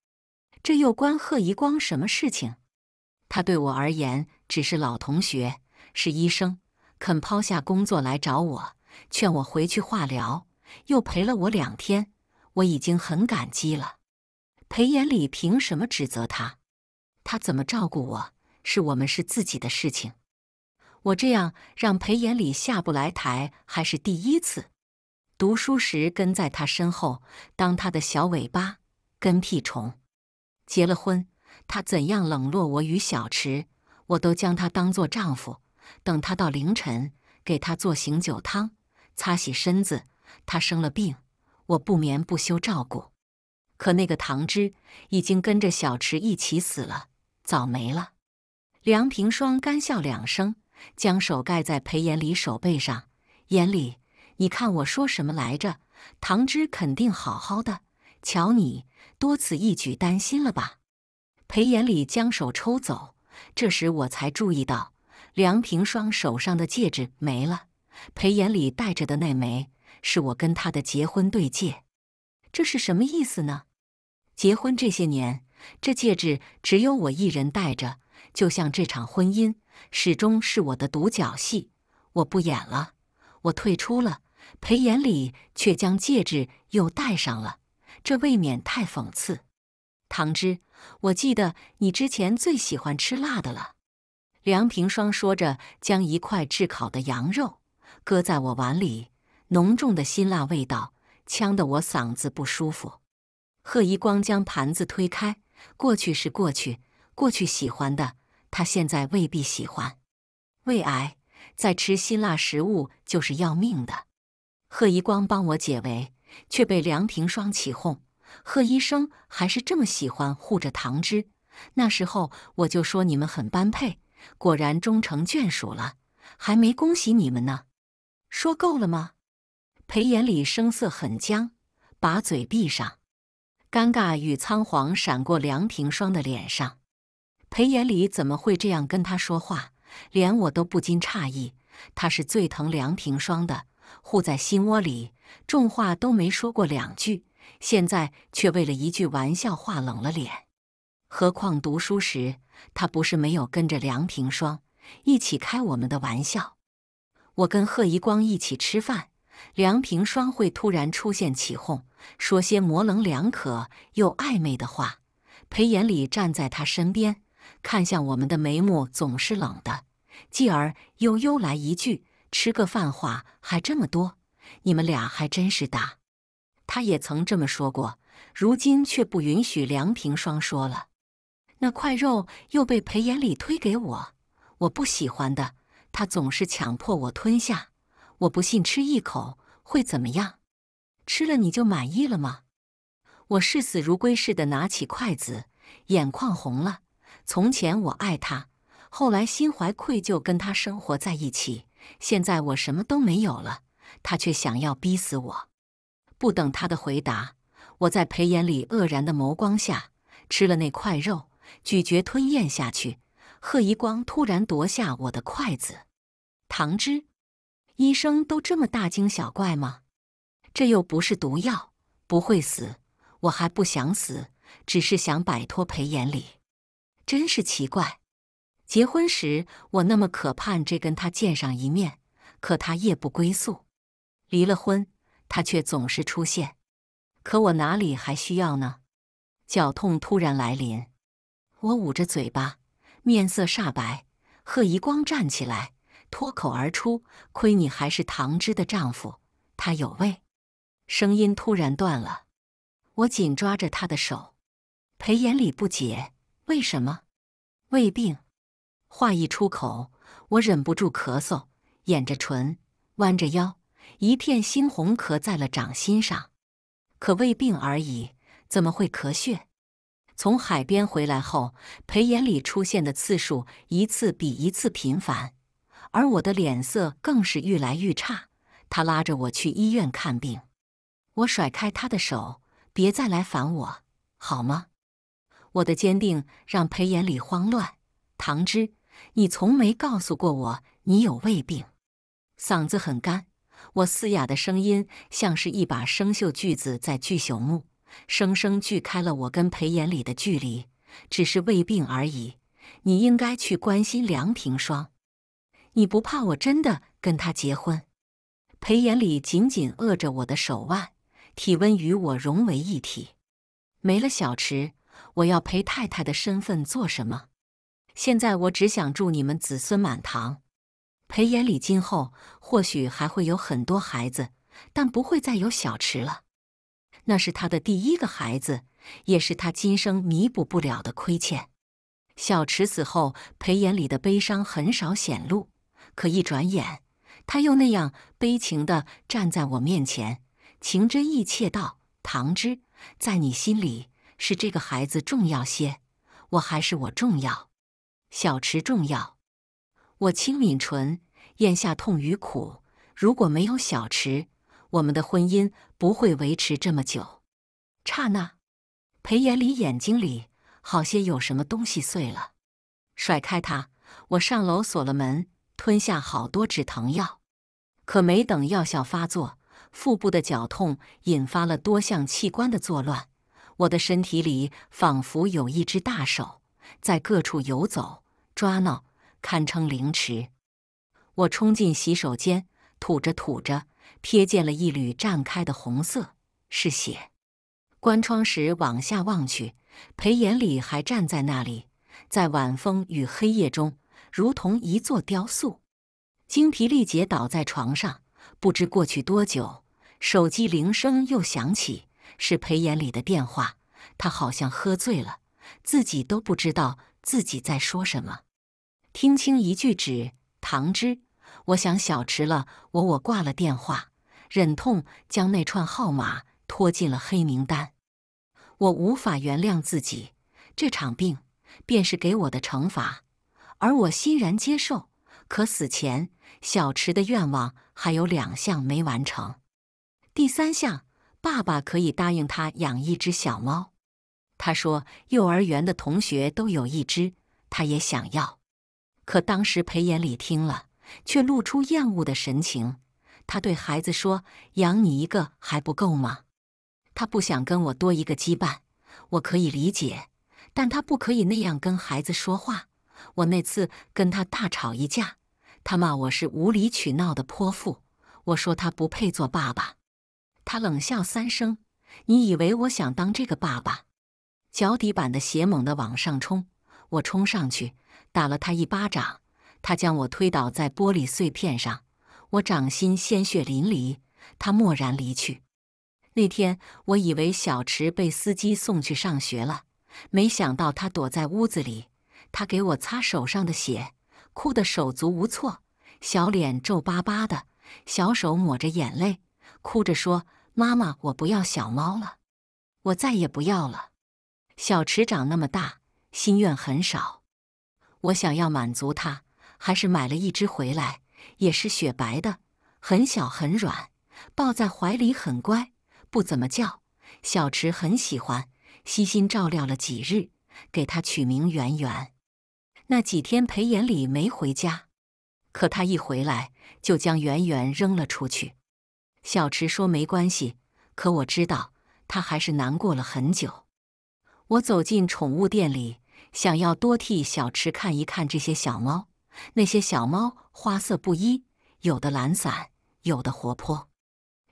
这又关贺一光什么事情？他对我而言只是老同学，是医生，肯抛下工作来找我，劝我回去化疗，又陪了我两天，我已经很感激了。裴眼里凭什么指责他？他怎么照顾我是我们是自己的事情。我这样让裴延礼下不来台，还是第一次。读书时跟在他身后，当他的小尾巴、跟屁虫；结了婚，他怎样冷落我与小池，我都将他当做丈夫。等他到凌晨，给他做醒酒汤、擦洗身子；他生了病，我不眠不休照顾。可那个唐知已经跟着小池一起死了，早没了。梁平霜干笑两声。将手盖在裴延礼手背上，延礼，你看我说什么来着？唐芝肯定好好的，瞧你多此一举，担心了吧？裴延礼将手抽走。这时我才注意到梁平双手上的戒指没了。裴延礼戴着的那枚是我跟他的结婚对戒，这是什么意思呢？结婚这些年，这戒指只有我一人戴着，就像这场婚姻。始终是我的独角戏，我不演了，我退出了。裴延礼却将戒指又戴上了，这未免太讽刺。唐芝，我记得你之前最喜欢吃辣的了。梁平双说着，将一块炙烤的羊肉搁在我碗里，浓重的辛辣味道呛得我嗓子不舒服。贺一光将盘子推开，过去是过去，过去喜欢的。他现在未必喜欢。胃癌再吃辛辣食物就是要命的。贺一光帮我解围，却被梁庭霜起哄。贺医生还是这么喜欢护着唐芝。那时候我就说你们很般配，果然终成眷属了。还没恭喜你们呢。说够了吗？裴眼里声色很僵，把嘴闭上。尴尬与仓皇闪过梁庭霜的脸上。裴延礼怎么会这样跟他说话？连我都不禁诧异。他是最疼梁平霜的，护在心窝里，重话都没说过两句，现在却为了一句玩笑话冷了脸。何况读书时，他不是没有跟着梁平霜一起开我们的玩笑。我跟贺一光一起吃饭，梁平霜会突然出现起哄，说些模棱两可又暧昧的话。裴延礼站在他身边。看向我们的眉目总是冷的，继而悠悠来一句：“吃个饭话还这么多，你们俩还真是大。”他也曾这么说过，如今却不允许梁平双说了。那块肉又被裴延礼推给我，我不喜欢的，他总是强迫我吞下。我不信吃一口会怎么样，吃了你就满意了吗？我视死如归似的拿起筷子，眼眶红了。从前我爱他，后来心怀愧疚跟他生活在一起。现在我什么都没有了，他却想要逼死我。不等他的回答，我在裴眼里愕然的眸光下吃了那块肉，咀嚼吞咽下去。贺一光突然夺下我的筷子，糖汁，医生都这么大惊小怪吗？这又不是毒药，不会死。我还不想死，只是想摆脱裴眼里。真是奇怪，结婚时我那么渴盼着跟他见上一面，可他夜不归宿；离了婚，他却总是出现。可我哪里还需要呢？脚痛突然来临，我捂着嘴巴，面色煞白。贺一光站起来，脱口而出：“亏你还是唐芝的丈夫，他有味。”声音突然断了，我紧抓着他的手。裴延礼不解。为什么？胃病。话一出口，我忍不住咳嗽，掩着唇，弯着腰，一片猩红咳在了掌心上。可胃病而已，怎么会咳血？从海边回来后，裴眼里出现的次数一次比一次频繁，而我的脸色更是愈来愈差。他拉着我去医院看病，我甩开他的手，别再来烦我，好吗？我的坚定让裴衍礼慌乱。唐芝，你从没告诉过我你有胃病，嗓子很干。我嘶哑的声音像是一把生锈锯子在锯朽木，生生锯开了我跟裴衍礼的距离。只是胃病而已，你应该去关心梁平霜。你不怕我真的跟他结婚？裴衍礼紧紧扼着我的手腕，体温与我融为一体。没了小池。我要陪太太的身份做什么？现在我只想祝你们子孙满堂。裴眼礼今后或许还会有很多孩子，但不会再有小池了。那是他的第一个孩子，也是他今生弥补不了的亏欠。小池死后，裴眼礼的悲伤很少显露，可一转眼，他又那样悲情的站在我面前，情真意切道：“唐之，在你心里。”是这个孩子重要些，我还是我重要，小池重要。我轻抿唇，咽下痛与苦。如果没有小池，我们的婚姻不会维持这么久。刹那，裴眼里眼睛里好些有什么东西碎了。甩开他，我上楼锁了门，吞下好多止疼药。可没等药效发作，腹部的绞痛引发了多项器官的作乱。我的身体里仿佛有一只大手在各处游走、抓挠，堪称凌迟。我冲进洗手间，吐着吐着，瞥见了一缕绽开的红色，是血。关窗时往下望去，裴延礼还站在那里，在晚风与黑夜中，如同一座雕塑。精疲力竭倒在床上，不知过去多久，手机铃声又响起。是裴延礼的电话，他好像喝醉了，自己都不知道自己在说什么。听清一句，指唐之，我想小池了，我我挂了电话，忍痛将那串号码拖进了黑名单。我无法原谅自己，这场病便是给我的惩罚，而我欣然接受。可死前，小池的愿望还有两项没完成，第三项。爸爸可以答应他养一只小猫，他说幼儿园的同学都有一只，他也想要。可当时裴眼里听了，却露出厌恶的神情。他对孩子说：“养你一个还不够吗？”他不想跟我多一个羁绊，我可以理解，但他不可以那样跟孩子说话。我那次跟他大吵一架，他骂我是无理取闹的泼妇，我说他不配做爸爸。他冷笑三声：“你以为我想当这个爸爸？”脚底板的血猛地往上冲，我冲上去打了他一巴掌，他将我推倒在玻璃碎片上，我掌心鲜血淋漓。他默然离去。那天我以为小池被司机送去上学了，没想到他躲在屋子里。他给我擦手上的血，哭得手足无措，小脸皱巴巴的，小手抹着眼泪，哭着说。妈妈，我不要小猫了，我再也不要了。小池长那么大，心愿很少。我想要满足它，还是买了一只回来，也是雪白的，很小很软，抱在怀里很乖，不怎么叫。小池很喜欢，悉心照料了几日，给它取名圆圆。那几天裴延礼没回家，可他一回来就将圆圆扔了出去。小池说：“没关系。”可我知道，他还是难过了很久。我走进宠物店里，想要多替小池看一看这些小猫。那些小猫花色不一，有的懒散，有的活泼。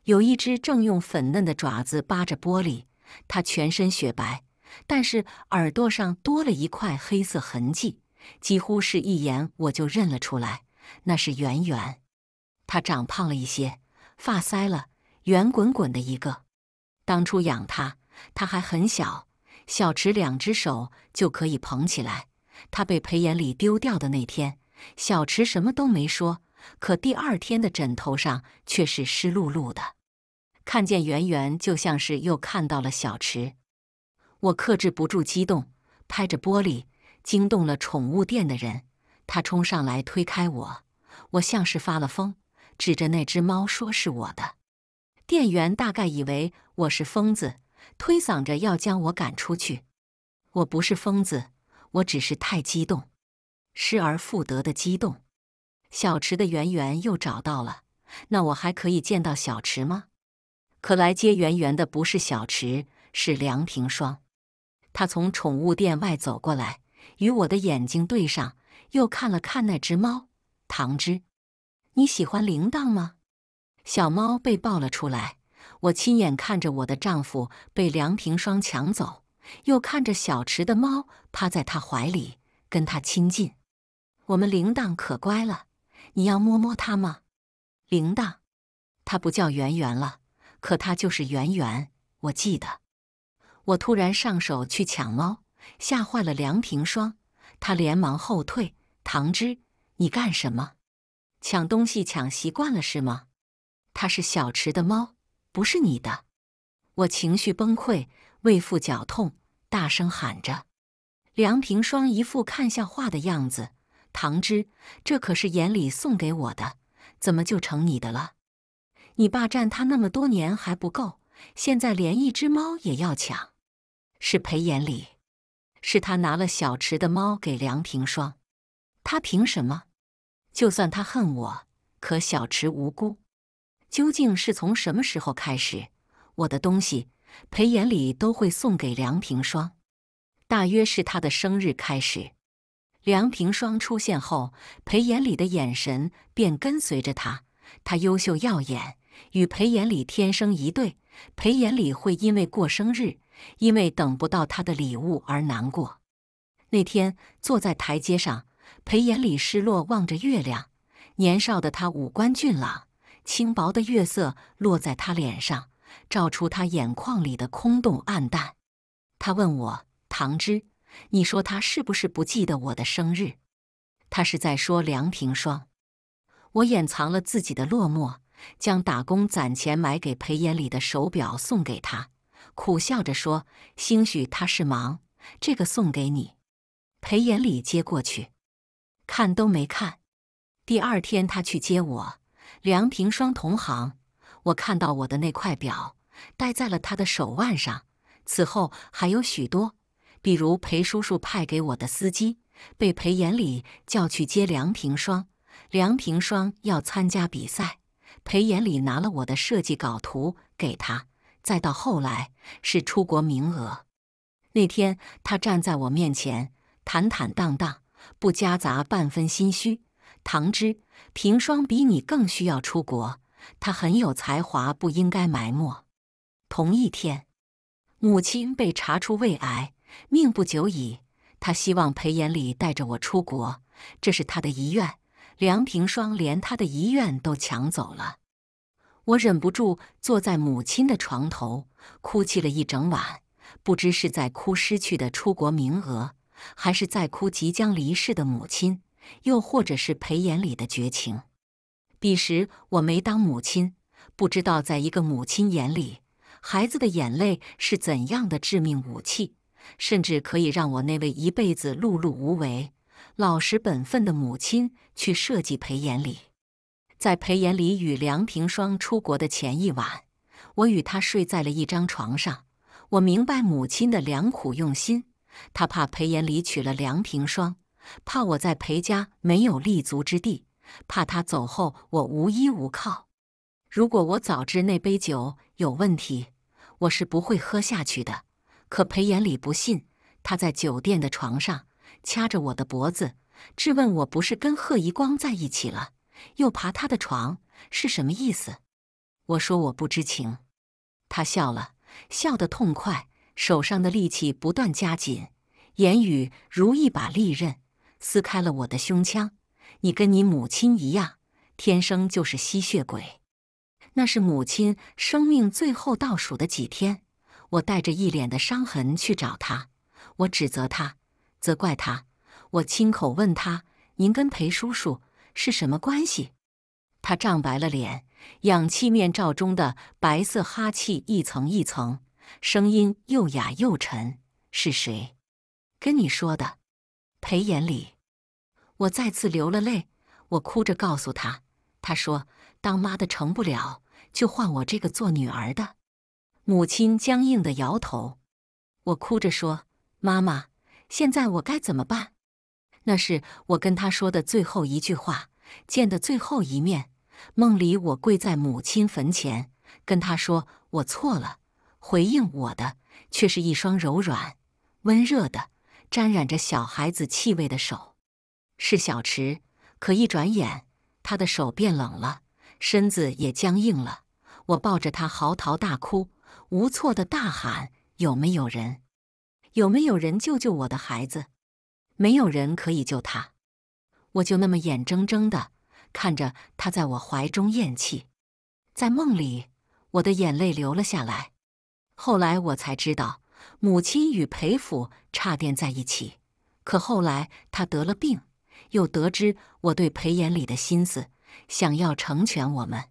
有一只正用粉嫩的爪子扒着玻璃，它全身雪白，但是耳朵上多了一块黑色痕迹，几乎是一眼我就认了出来。那是圆圆，它长胖了一些。发腮了，圆滚滚的一个。当初养它，它还很小，小池两只手就可以捧起来。它被裴眼里丢掉的那天，小池什么都没说，可第二天的枕头上却是湿漉漉的。看见圆圆，就像是又看到了小池。我克制不住激动，拍着玻璃，惊动了宠物店的人。他冲上来推开我，我像是发了疯。指着那只猫，说是我的。店员大概以为我是疯子，推搡着要将我赶出去。我不是疯子，我只是太激动，失而复得的激动。小池的圆圆又找到了，那我还可以见到小池吗？可来接圆圆的不是小池，是梁平霜。他从宠物店外走过来，与我的眼睛对上，又看了看那只猫，唐之。你喜欢铃铛吗？小猫被抱了出来，我亲眼看着我的丈夫被梁平双抢走，又看着小池的猫趴在他怀里，跟他亲近。我们铃铛可乖了，你要摸摸它吗？铃铛，它不叫圆圆了，可它就是圆圆，我记得。我突然上手去抢猫，吓坏了梁平双，他连忙后退。唐芝，你干什么？抢东西抢习惯了是吗？它是小池的猫，不是你的。我情绪崩溃，胃腹绞痛，大声喊着：“梁平双，一副看笑话的样子。”唐芝，这可是眼里送给我的，怎么就成你的了？你霸占他那么多年还不够，现在连一只猫也要抢？是裴眼里，是他拿了小池的猫给梁平双，他凭什么？就算他恨我，可小池无辜。究竟是从什么时候开始，我的东西裴延礼都会送给梁平霜？大约是他的生日开始。梁平霜出现后，裴延礼的眼神便跟随着他。他优秀耀眼，与裴延礼天生一对。裴延礼会因为过生日，因为等不到他的礼物而难过。那天坐在台阶上。裴眼里失落，望着月亮。年少的他五官俊朗，轻薄的月色落在他脸上，照出他眼眶里的空洞暗淡。他问我：“唐芝，你说他是不是不记得我的生日？”他是在说梁平霜。我掩藏了自己的落寞，将打工攒钱买给裴延里的手表送给他，苦笑着说：“兴许他是忙，这个送给你。”裴延礼接过去。看都没看。第二天，他去接我，梁平双同行。我看到我的那块表戴在了他的手腕上。此后还有许多，比如裴叔叔派给我的司机，被裴延礼叫去接梁平双。梁平双要参加比赛，裴延礼拿了我的设计稿图给他。再到后来是出国名额，那天他站在我面前，坦坦荡荡。不夹杂半分心虚，唐之平霜比你更需要出国，他很有才华，不应该埋没。同一天，母亲被查出胃癌，命不久矣。他希望裴延礼带着我出国，这是他的遗愿。梁平霜连他的遗愿都抢走了，我忍不住坐在母亲的床头哭泣了一整晚，不知是在哭失去的出国名额。还是在哭即将离世的母亲，又或者是裴琰里的绝情。彼时我没当母亲，不知道在一个母亲眼里，孩子的眼泪是怎样的致命武器，甚至可以让我那位一辈子碌碌无为、老实本分的母亲去设计裴琰里。在裴琰里与梁平双出国的前一晚，我与他睡在了一张床上，我明白母亲的良苦用心。他怕裴炎礼娶了梁平霜，怕我在裴家没有立足之地，怕他走后我无依无靠。如果我早知那杯酒有问题，我是不会喝下去的。可裴炎礼不信，他在酒店的床上掐着我的脖子，质问我不是跟贺一光在一起了，又爬他的床是什么意思？我说我不知情。他笑了笑得痛快。手上的力气不断加紧，言语如一把利刃，撕开了我的胸腔。你跟你母亲一样，天生就是吸血鬼。那是母亲生命最后倒数的几天，我带着一脸的伤痕去找她，我指责她，责怪她，我亲口问她：“您跟裴叔叔是什么关系？”她涨白了脸，氧气面罩中的白色哈气一层一层。声音又哑又沉，是谁？跟你说的，裴眼里，我再次流了泪，我哭着告诉他，他说：“当妈的成不了，就换我这个做女儿的。”母亲僵硬的摇头，我哭着说：“妈妈，现在我该怎么办？”那是我跟他说的最后一句话，见的最后一面。梦里，我跪在母亲坟前，跟他说：“我错了。”回应我的，却是一双柔软、温热的、沾染着小孩子气味的手，是小池。可一转眼，他的手变冷了，身子也僵硬了。我抱着他嚎啕大哭，无措的大喊：“有没有人？有没有人救救我的孩子？没有人可以救他！我就那么眼睁睁的看着他在我怀中咽气。”在梦里，我的眼泪流了下来。后来我才知道，母亲与裴府差点在一起。可后来他得了病，又得知我对裴延礼的心思，想要成全我们。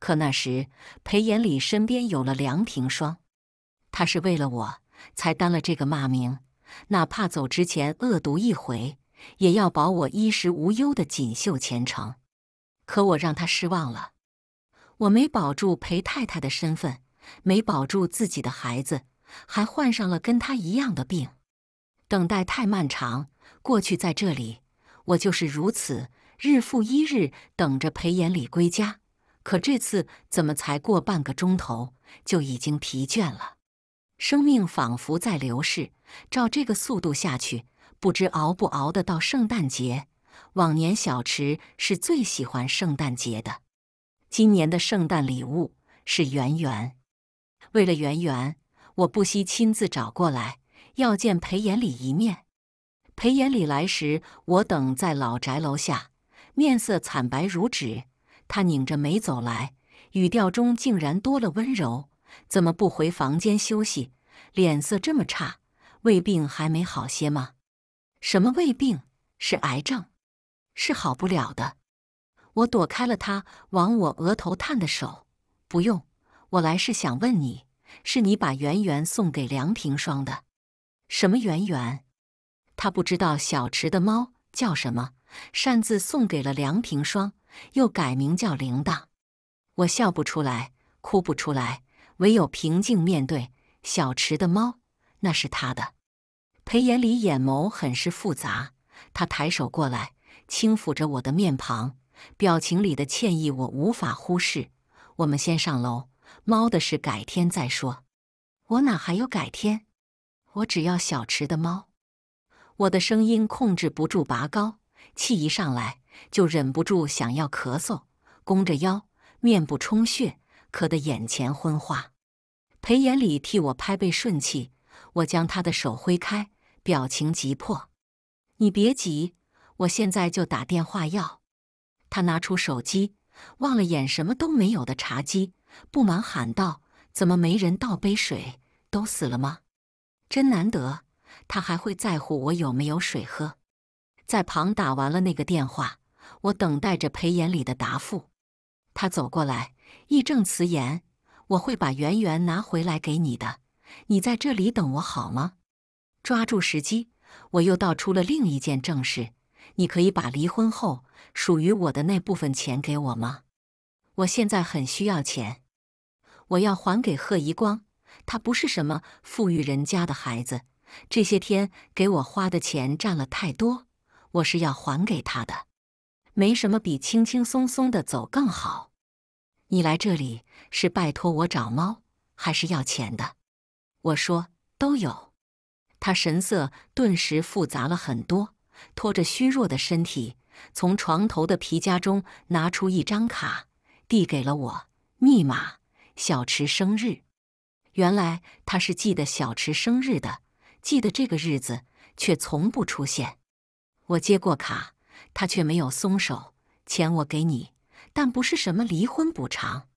可那时裴延礼身边有了梁庭霜，他是为了我才担了这个骂名，哪怕走之前恶毒一回，也要保我衣食无忧的锦绣前程。可我让他失望了，我没保住裴太太的身份。没保住自己的孩子，还患上了跟他一样的病。等待太漫长。过去在这里，我就是如此，日复一日等着裴延礼归家。可这次怎么才过半个钟头就已经疲倦了？生命仿佛在流逝，照这个速度下去，不知熬不熬得到圣诞节。往年小池是最喜欢圣诞节的，今年的圣诞礼物是圆圆。为了圆圆，我不惜亲自找过来，要见裴延礼一面。裴延礼来时，我等在老宅楼下，面色惨白如纸。他拧着眉走来，语调中竟然多了温柔。怎么不回房间休息？脸色这么差，胃病还没好些吗？什么胃病？是癌症，是好不了的。我躲开了他往我额头探的手，不用。我来是想问你，是你把圆圆送给梁平霜的？什么圆圆？他不知道小池的猫叫什么，擅自送给了梁平霜，又改名叫铃铛。我笑不出来，哭不出来，唯有平静面对。小池的猫，那是他的。裴眼里眼眸很是复杂，他抬手过来，轻抚着我的面庞，表情里的歉意我无法忽视。我们先上楼。猫的事改天再说，我哪还有改天？我只要小池的猫。我的声音控制不住拔高，气一上来就忍不住想要咳嗽，弓着腰，面部充血，咳得眼前昏花。裴眼礼替我拍背顺气，我将他的手挥开，表情急迫：“你别急，我现在就打电话要。”他拿出手机，忘了眼什么都没有的茶几。不满喊道：“怎么没人倒杯水？都死了吗？真难得，他还会在乎我有没有水喝。”在旁打完了那个电话，我等待着裴延礼的答复。他走过来，义正辞严：“我会把圆圆拿回来给你的。你在这里等我好吗？”抓住时机，我又道出了另一件正事：“你可以把离婚后属于我的那部分钱给我吗？”我现在很需要钱，我要还给贺一光。他不是什么富裕人家的孩子，这些天给我花的钱占了太多，我是要还给他的。没什么比轻轻松松的走更好。你来这里是拜托我找猫，还是要钱的？我说都有。他神色顿时复杂了很多，拖着虚弱的身体，从床头的皮夹中拿出一张卡。递给了我密码，小池生日。原来他是记得小池生日的，记得这个日子，却从不出现。我接过卡，他却没有松手。钱我给你，但不是什么离婚补偿。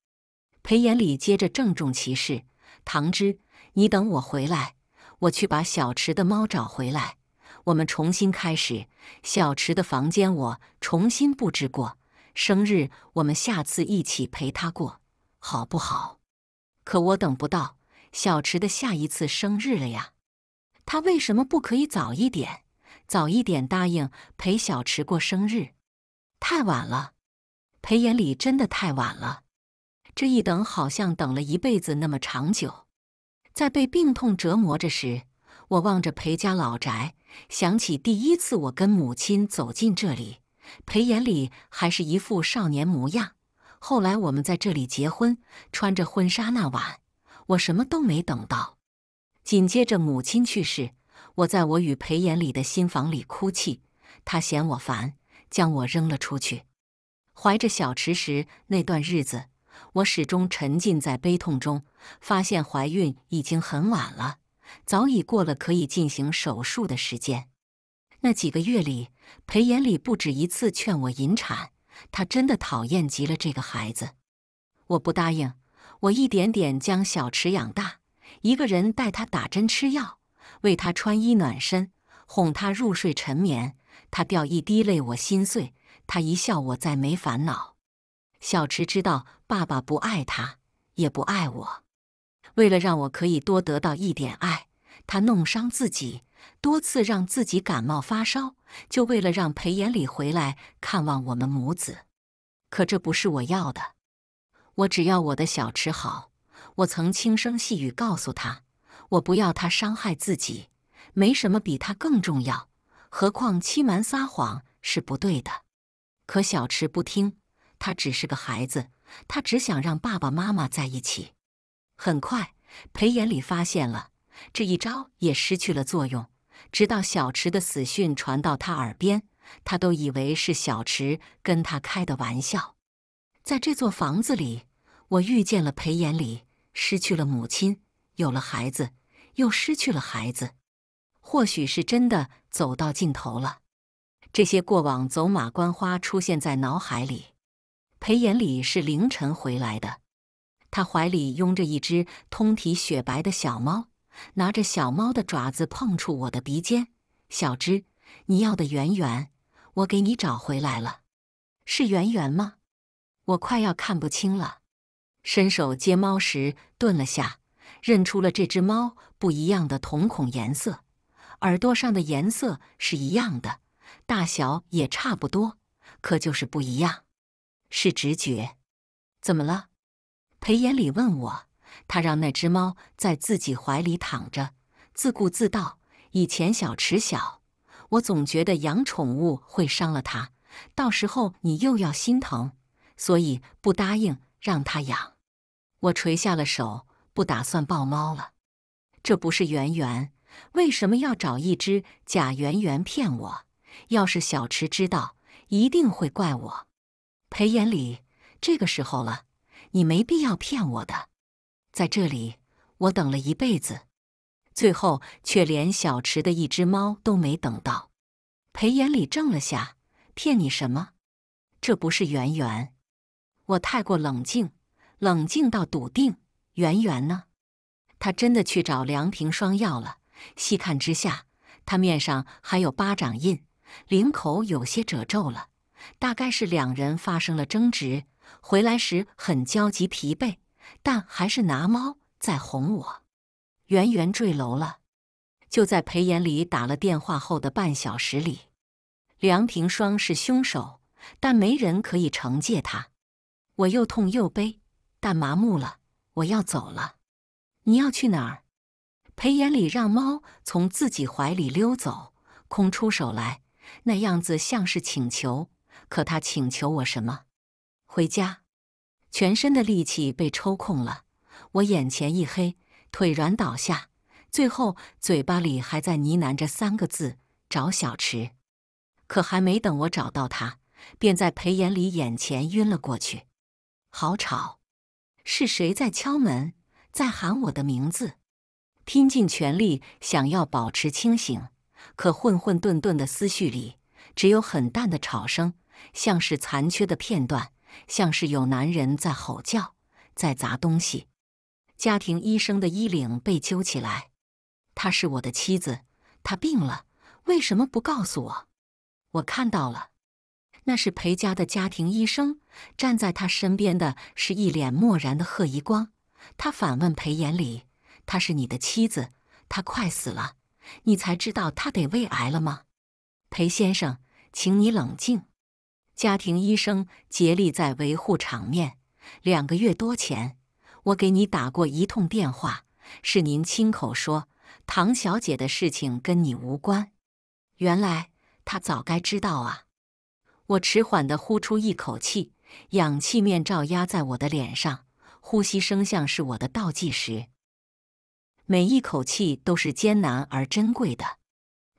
裴延礼接着郑重其事：“唐芝，你等我回来，我去把小池的猫找回来，我们重新开始。小池的房间我重新布置过。”生日，我们下次一起陪他过，好不好？可我等不到小池的下一次生日了呀！他为什么不可以早一点，早一点答应陪小池过生日？太晚了，裴延礼真的太晚了。这一等，好像等了一辈子那么长久。在被病痛折磨着时，我望着裴家老宅，想起第一次我跟母亲走进这里。裴眼里还是一副少年模样。后来我们在这里结婚，穿着婚纱那晚，我什么都没等到。紧接着母亲去世，我在我与裴眼里的新房里哭泣。他嫌我烦，将我扔了出去。怀着小池时那段日子，我始终沉浸在悲痛中。发现怀孕已经很晚了，早已过了可以进行手术的时间。那几个月里。裴延礼不止一次劝我引产，他真的讨厌极了这个孩子。我不答应，我一点点将小池养大，一个人带他打针吃药，为他穿衣暖身，哄他入睡沉眠。他掉一滴泪，我心碎；他一笑，我再没烦恼。小池知道爸爸不爱他，也不爱我。为了让我可以多得到一点爱，他弄伤自己。多次让自己感冒发烧，就为了让裴延礼回来看望我们母子。可这不是我要的，我只要我的小池好。我曾轻声细语告诉他，我不要他伤害自己，没什么比他更重要。何况欺瞒撒谎是不对的。可小池不听，他只是个孩子，他只想让爸爸妈妈在一起。很快，裴延礼发现了这一招也失去了作用。直到小池的死讯传到他耳边，他都以为是小池跟他开的玩笑。在这座房子里，我遇见了裴延礼，失去了母亲，有了孩子，又失去了孩子。或许是真的走到尽头了。这些过往走马观花出现在脑海里。裴延礼是凌晨回来的，他怀里拥着一只通体雪白的小猫。拿着小猫的爪子碰触我的鼻尖，小芝，你要的圆圆，我给你找回来了，是圆圆吗？我快要看不清了。伸手接猫时顿了下，认出了这只猫不一样的瞳孔颜色，耳朵上的颜色是一样的，大小也差不多，可就是不一样。是直觉。怎么了？裴延礼问我。他让那只猫在自己怀里躺着，自顾自道：“以前小池小，我总觉得养宠物会伤了它，到时候你又要心疼，所以不答应让它养。”我垂下了手，不打算抱猫了。这不是圆圆，为什么要找一只假圆圆骗我？要是小池知道，一定会怪我。裴延礼，这个时候了，你没必要骗我的。在这里，我等了一辈子，最后却连小池的一只猫都没等到。裴眼礼怔了下，骗你什么？这不是圆圆。我太过冷静，冷静到笃定。圆圆呢？他真的去找梁平双要了。细看之下，他面上还有巴掌印，领口有些褶皱了，大概是两人发生了争执，回来时很焦急疲惫。但还是拿猫在哄我。圆圆坠楼了，就在裴延礼打了电话后的半小时里，梁平双是凶手，但没人可以惩戒他。我又痛又悲，但麻木了。我要走了，你要去哪儿？裴延礼让猫从自己怀里溜走，空出手来，那样子像是请求。可他请求我什么？回家。全身的力气被抽空了，我眼前一黑，腿软倒下，最后嘴巴里还在呢喃着三个字：“找小池。”可还没等我找到他，便在裴眼里眼前晕了过去。好吵，是谁在敲门，在喊我的名字？拼尽全力想要保持清醒，可混混沌沌的思绪里只有很淡的吵声，像是残缺的片段。像是有男人在吼叫，在砸东西。家庭医生的衣领被揪起来。她是我的妻子，她病了，为什么不告诉我？我看到了，那是裴家的家庭医生。站在他身边的是一脸漠然的贺一光。他反问裴延礼：“她是你的妻子，她快死了，你才知道她得胃癌了吗？”裴先生，请你冷静。家庭医生竭力在维护场面。两个月多前，我给你打过一通电话，是您亲口说唐小姐的事情跟你无关。原来她早该知道啊！我迟缓地呼出一口气，氧气面罩压在我的脸上，呼吸声像是我的倒计时，每一口气都是艰难而珍贵的。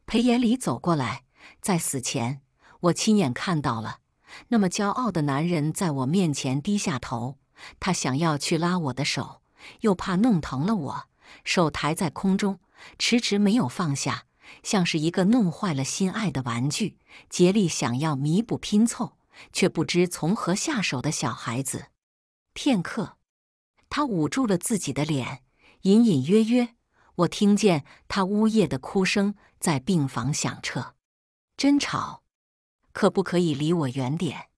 裴延礼走过来，在死前，我亲眼看到了。那么骄傲的男人在我面前低下头，他想要去拉我的手，又怕弄疼了我，手抬在空中，迟迟没有放下，像是一个弄坏了心爱的玩具，竭力想要弥补拼凑，却不知从何下手的小孩子。片刻，他捂住了自己的脸，隐隐约约，我听见他呜咽的哭声在病房响彻，真吵。可不可以离我远点？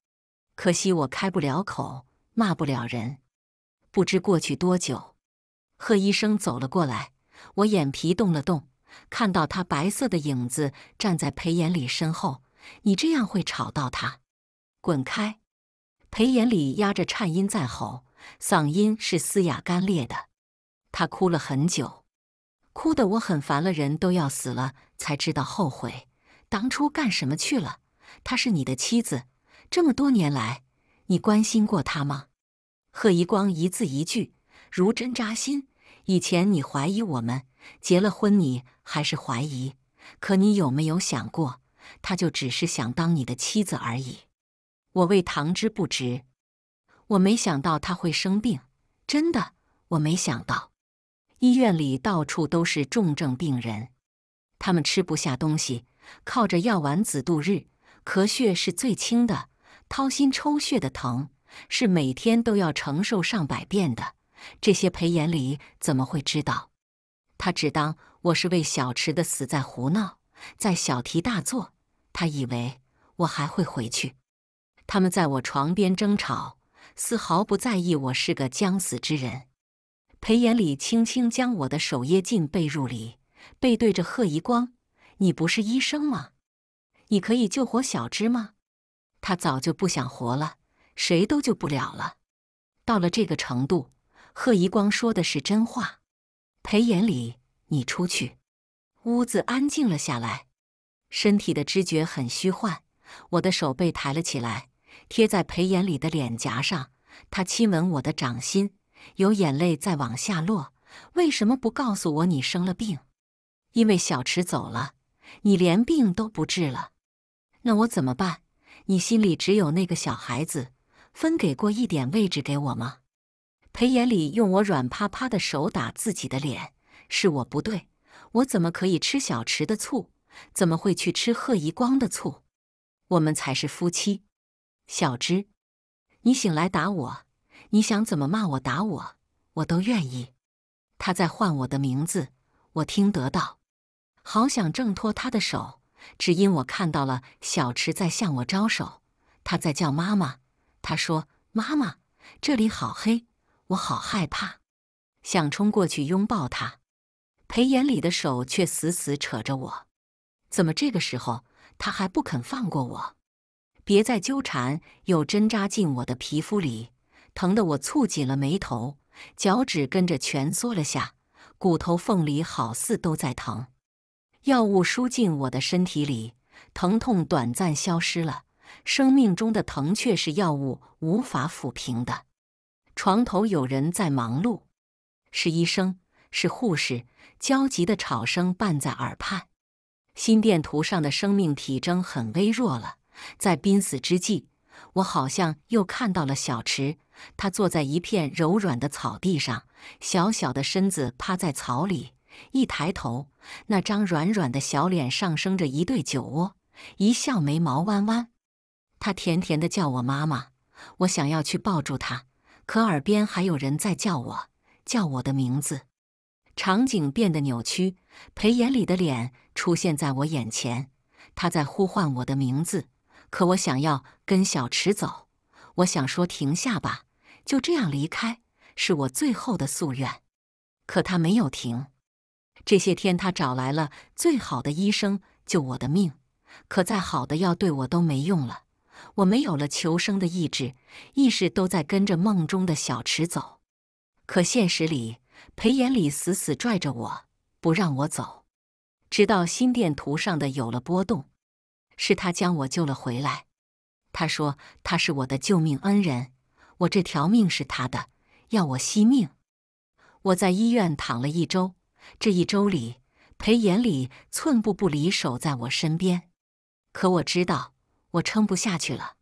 可惜我开不了口，骂不了人。不知过去多久，贺医生走了过来，我眼皮动了动，看到他白色的影子站在裴眼礼身后。你这样会吵到他，滚开！裴眼礼压着颤音在吼，嗓音是嘶哑干裂的。他哭了很久，哭得我很烦了。人都要死了才知道后悔，当初干什么去了？她是你的妻子，这么多年来，你关心过她吗？贺一光一字一句如针扎心。以前你怀疑我们结了婚，你还是怀疑。可你有没有想过，她就只是想当你的妻子而已？我为唐之不值，我没想到她会生病，真的，我没想到。医院里到处都是重症病人，他们吃不下东西，靠着药丸子度日。咳血是最轻的，掏心抽血的疼是每天都要承受上百遍的。这些裴眼礼怎么会知道？他只当我是为小池的死在胡闹，在小题大做。他以为我还会回去。他们在我床边争吵，丝毫不在意我是个将死之人。裴眼礼轻轻将我的手掖进被褥里，背对着贺一光：“你不是医生吗？”你可以救活小芝吗？他早就不想活了，谁都救不了了。到了这个程度，贺一光说的是真话。裴眼礼，你出去。屋子安静了下来。身体的知觉很虚幻。我的手被抬了起来，贴在裴眼礼的脸颊上。他亲吻我的掌心，有眼泪在往下落。为什么不告诉我你生了病？因为小池走了，你连病都不治了。那我怎么办？你心里只有那个小孩子，分给过一点位置给我吗？裴眼礼用我软趴趴的手打自己的脸，是我不对，我怎么可以吃小池的醋？怎么会去吃贺一光的醋？我们才是夫妻。小芝，你醒来打我，你想怎么骂我打我，我都愿意。他在唤我的名字，我听得到，好想挣脱他的手。只因我看到了小池在向我招手，他在叫妈妈。他说：“妈妈，这里好黑，我好害怕。”想冲过去拥抱他，裴眼礼的手却死死扯着我。怎么这个时候他还不肯放过我？别再纠缠，又针扎进我的皮肤里，疼得我蹙紧了眉头，脚趾跟着蜷缩了下，骨头缝里好似都在疼。药物输进我的身体里，疼痛短暂消失了。生命中的疼却是药物无法抚平的。床头有人在忙碌，是医生，是护士。焦急的吵声伴在耳畔，心电图上的生命体征很微弱了。在濒死之际，我好像又看到了小池，他坐在一片柔软的草地上，小小的身子趴在草里。一抬头，那张软软的小脸上生着一对酒窝，一笑眉毛弯弯。他甜甜的叫我妈妈，我想要去抱住他，可耳边还有人在叫我，叫我的名字。场景变得扭曲，裴眼里的脸出现在我眼前，他在呼唤我的名字。可我想要跟小池走，我想说停下吧，就这样离开，是我最后的夙愿。可他没有停。这些天，他找来了最好的医生救我的命，可再好的药对我都没用了。我没有了求生的意志，意识都在跟着梦中的小池走。可现实里，裴眼里死死拽着我不让我走，直到心电图上的有了波动，是他将我救了回来。他说他是我的救命恩人，我这条命是他的，要我惜命。我在医院躺了一周。这一周里，裴眼礼寸步不离，守在我身边。可我知道，我撑不下去了。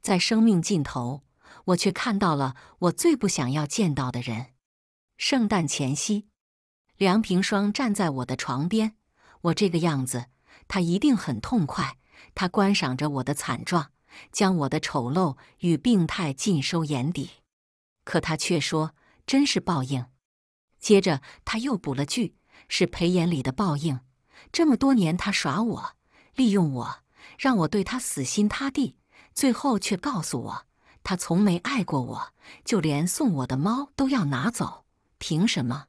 在生命尽头，我却看到了我最不想要见到的人。圣诞前夕，梁平双站在我的床边，我这个样子，他一定很痛快。他观赏着我的惨状，将我的丑陋与病态尽收眼底。可他却说：“真是报应。”接着他又补了句：“是裴衍礼的报应，这么多年他耍我、利用我，让我对他死心塌地，最后却告诉我他从没爱过我，就连送我的猫都要拿走，凭什么？”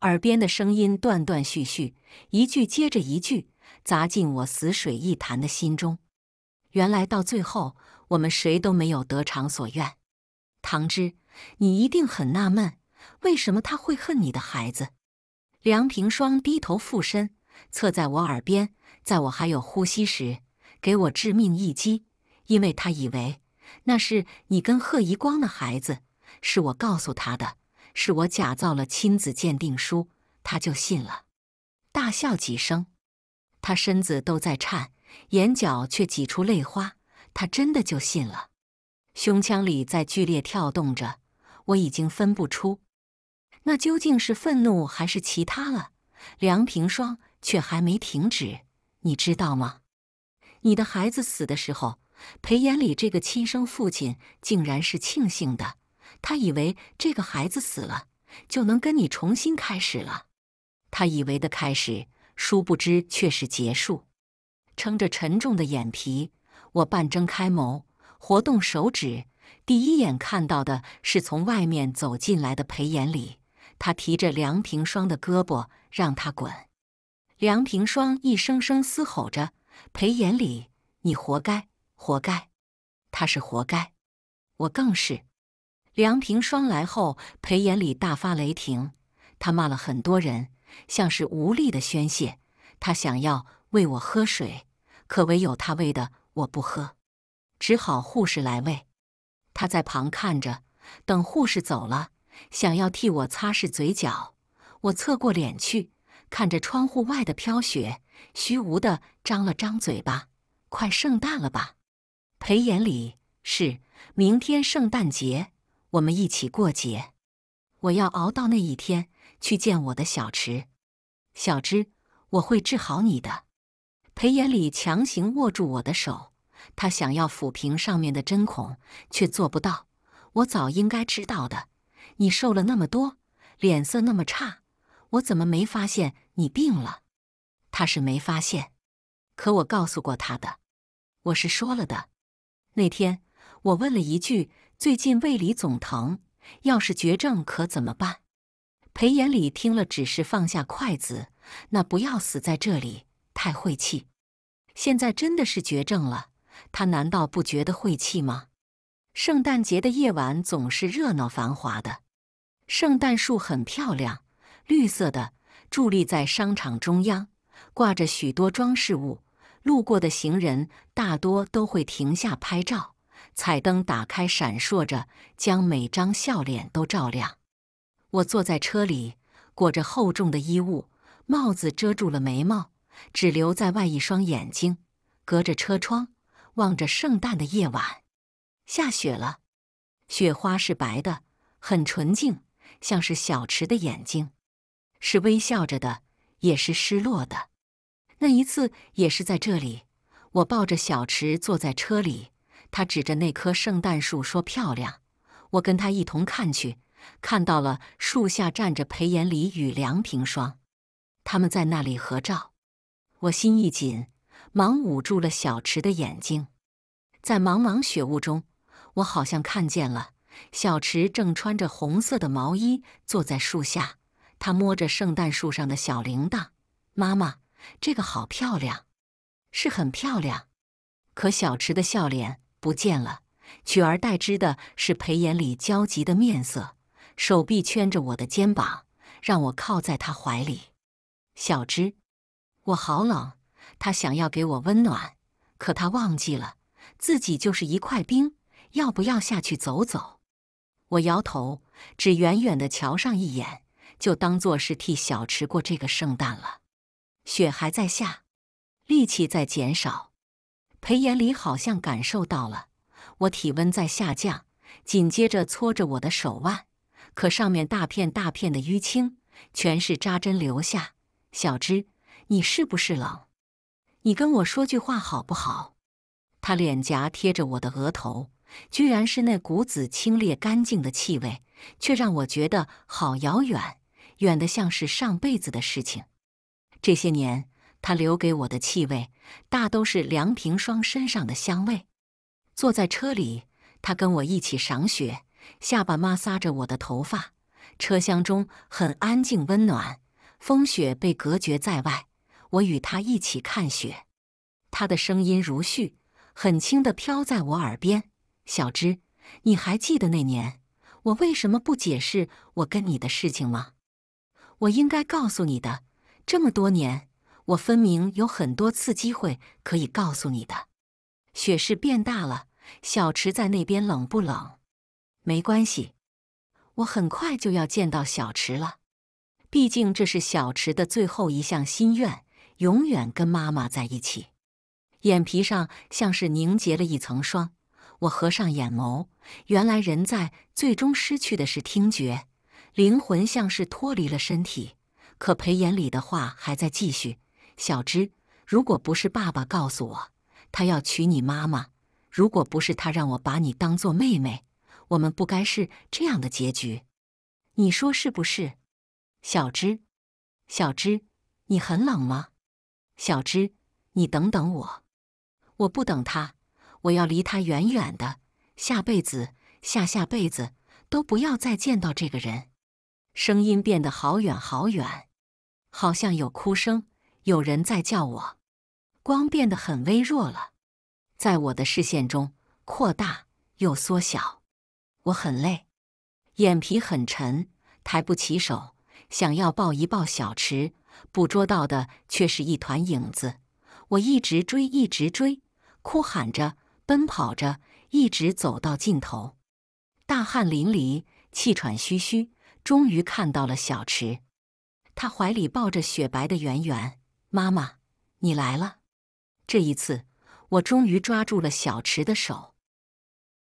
耳边的声音断断续续，一句接着一句，砸进我死水一潭的心中。原来到最后，我们谁都没有得偿所愿。唐芝，你一定很纳闷。为什么他会恨你的孩子？梁平霜低头附身，侧在我耳边，在我还有呼吸时，给我致命一击。因为他以为那是你跟贺一光的孩子，是我告诉他的，是我假造了亲子鉴定书，他就信了，大笑几声，他身子都在颤，眼角却挤出泪花。他真的就信了，胸腔里在剧烈跳动着，我已经分不出。那究竟是愤怒还是其他了？梁平霜却还没停止，你知道吗？你的孩子死的时候，裴眼礼这个亲生父亲竟然是庆幸的，他以为这个孩子死了就能跟你重新开始了，他以为的开始，殊不知却是结束。撑着沉重的眼皮，我半睁开眸，活动手指，第一眼看到的是从外面走进来的裴眼礼。他提着梁平双的胳膊，让他滚。梁平双一声声嘶吼着：“裴眼礼，你活该，活该！他是活该，我更是。”梁平双来后，裴眼礼大发雷霆，他骂了很多人，像是无力的宣泄。他想要喂我喝水，可唯有他喂的我不喝，只好护士来喂。他在旁看着，等护士走了。想要替我擦拭嘴角，我侧过脸去，看着窗户外的飘雪，虚无的张了张嘴巴。快圣诞了吧，裴眼礼是明天圣诞节，我们一起过节。我要熬到那一天去见我的小池、小芝，我会治好你的。裴眼礼强行握住我的手，他想要抚平上面的针孔，却做不到。我早应该知道的。你瘦了那么多，脸色那么差，我怎么没发现你病了？他是没发现，可我告诉过他的，我是说了的。那天我问了一句：“最近胃里总疼，要是绝症可怎么办？”裴眼礼听了，只是放下筷子：“那不要死在这里，太晦气。”现在真的是绝症了，他难道不觉得晦气吗？圣诞节的夜晚总是热闹繁华的。圣诞树很漂亮，绿色的，伫立在商场中央，挂着许多装饰物。路过的行人大多都会停下拍照。彩灯打开，闪烁着，将每张笑脸都照亮。我坐在车里，裹着厚重的衣物，帽子遮住了眉毛，只留在外一双眼睛，隔着车窗望着圣诞的夜晚。下雪了，雪花是白的，很纯净。像是小池的眼睛，是微笑着的，也是失落的。那一次也是在这里，我抱着小池坐在车里，他指着那棵圣诞树说：“漂亮。”我跟他一同看去，看到了树下站着裴延礼与梁平双，他们在那里合照。我心一紧，忙捂住了小池的眼睛。在茫茫雪雾中，我好像看见了。小池正穿着红色的毛衣坐在树下，他摸着圣诞树上的小铃铛。妈妈，这个好漂亮，是很漂亮。可小池的笑脸不见了，取而代之的是裴眼里焦急的面色。手臂圈着我的肩膀，让我靠在他怀里。小芝，我好冷。他想要给我温暖，可他忘记了自己就是一块冰。要不要下去走走？我摇头，只远远的瞧上一眼，就当做是替小池过这个圣诞了。雪还在下，力气在减少。裴延礼好像感受到了我体温在下降，紧接着搓着我的手腕，可上面大片大片的淤青，全是扎针留下。小芝，你是不是冷？你跟我说句话好不好？他脸颊贴着我的额头。居然是那股子清冽干净的气味，却让我觉得好遥远，远得像是上辈子的事情。这些年，他留给我的气味，大都是梁平霜身上的香味。坐在车里，他跟我一起赏雪，下巴摩挲着我的头发。车厢中很安静温暖，风雪被隔绝在外。我与他一起看雪，他的声音如絮，很轻地飘在我耳边。小芝，你还记得那年我为什么不解释我跟你的事情吗？我应该告诉你的，这么多年，我分明有很多次机会可以告诉你的。雪势变大了，小池在那边冷不冷？没关系，我很快就要见到小池了。毕竟这是小池的最后一项心愿，永远跟妈妈在一起。眼皮上像是凝结了一层霜。我合上眼眸，原来人在最终失去的是听觉，灵魂像是脱离了身体。可裴眼里的话还在继续：“小芝，如果不是爸爸告诉我他要娶你妈妈，如果不是他让我把你当做妹妹，我们不该是这样的结局。你说是不是，小芝？小芝，你很冷吗？小芝，你等等我，我不等他。”我要离他远远的，下辈子、下下辈子都不要再见到这个人。声音变得好远好远，好像有哭声，有人在叫我。光变得很微弱了，在我的视线中扩大又缩小。我很累，眼皮很沉，抬不起手，想要抱一抱小池，捕捉到的却是一团影子。我一直追，一直追，哭喊着。奔跑着，一直走到尽头，大汗淋漓，气喘吁吁，终于看到了小池。他怀里抱着雪白的圆圆，妈妈，你来了。这一次，我终于抓住了小池的手。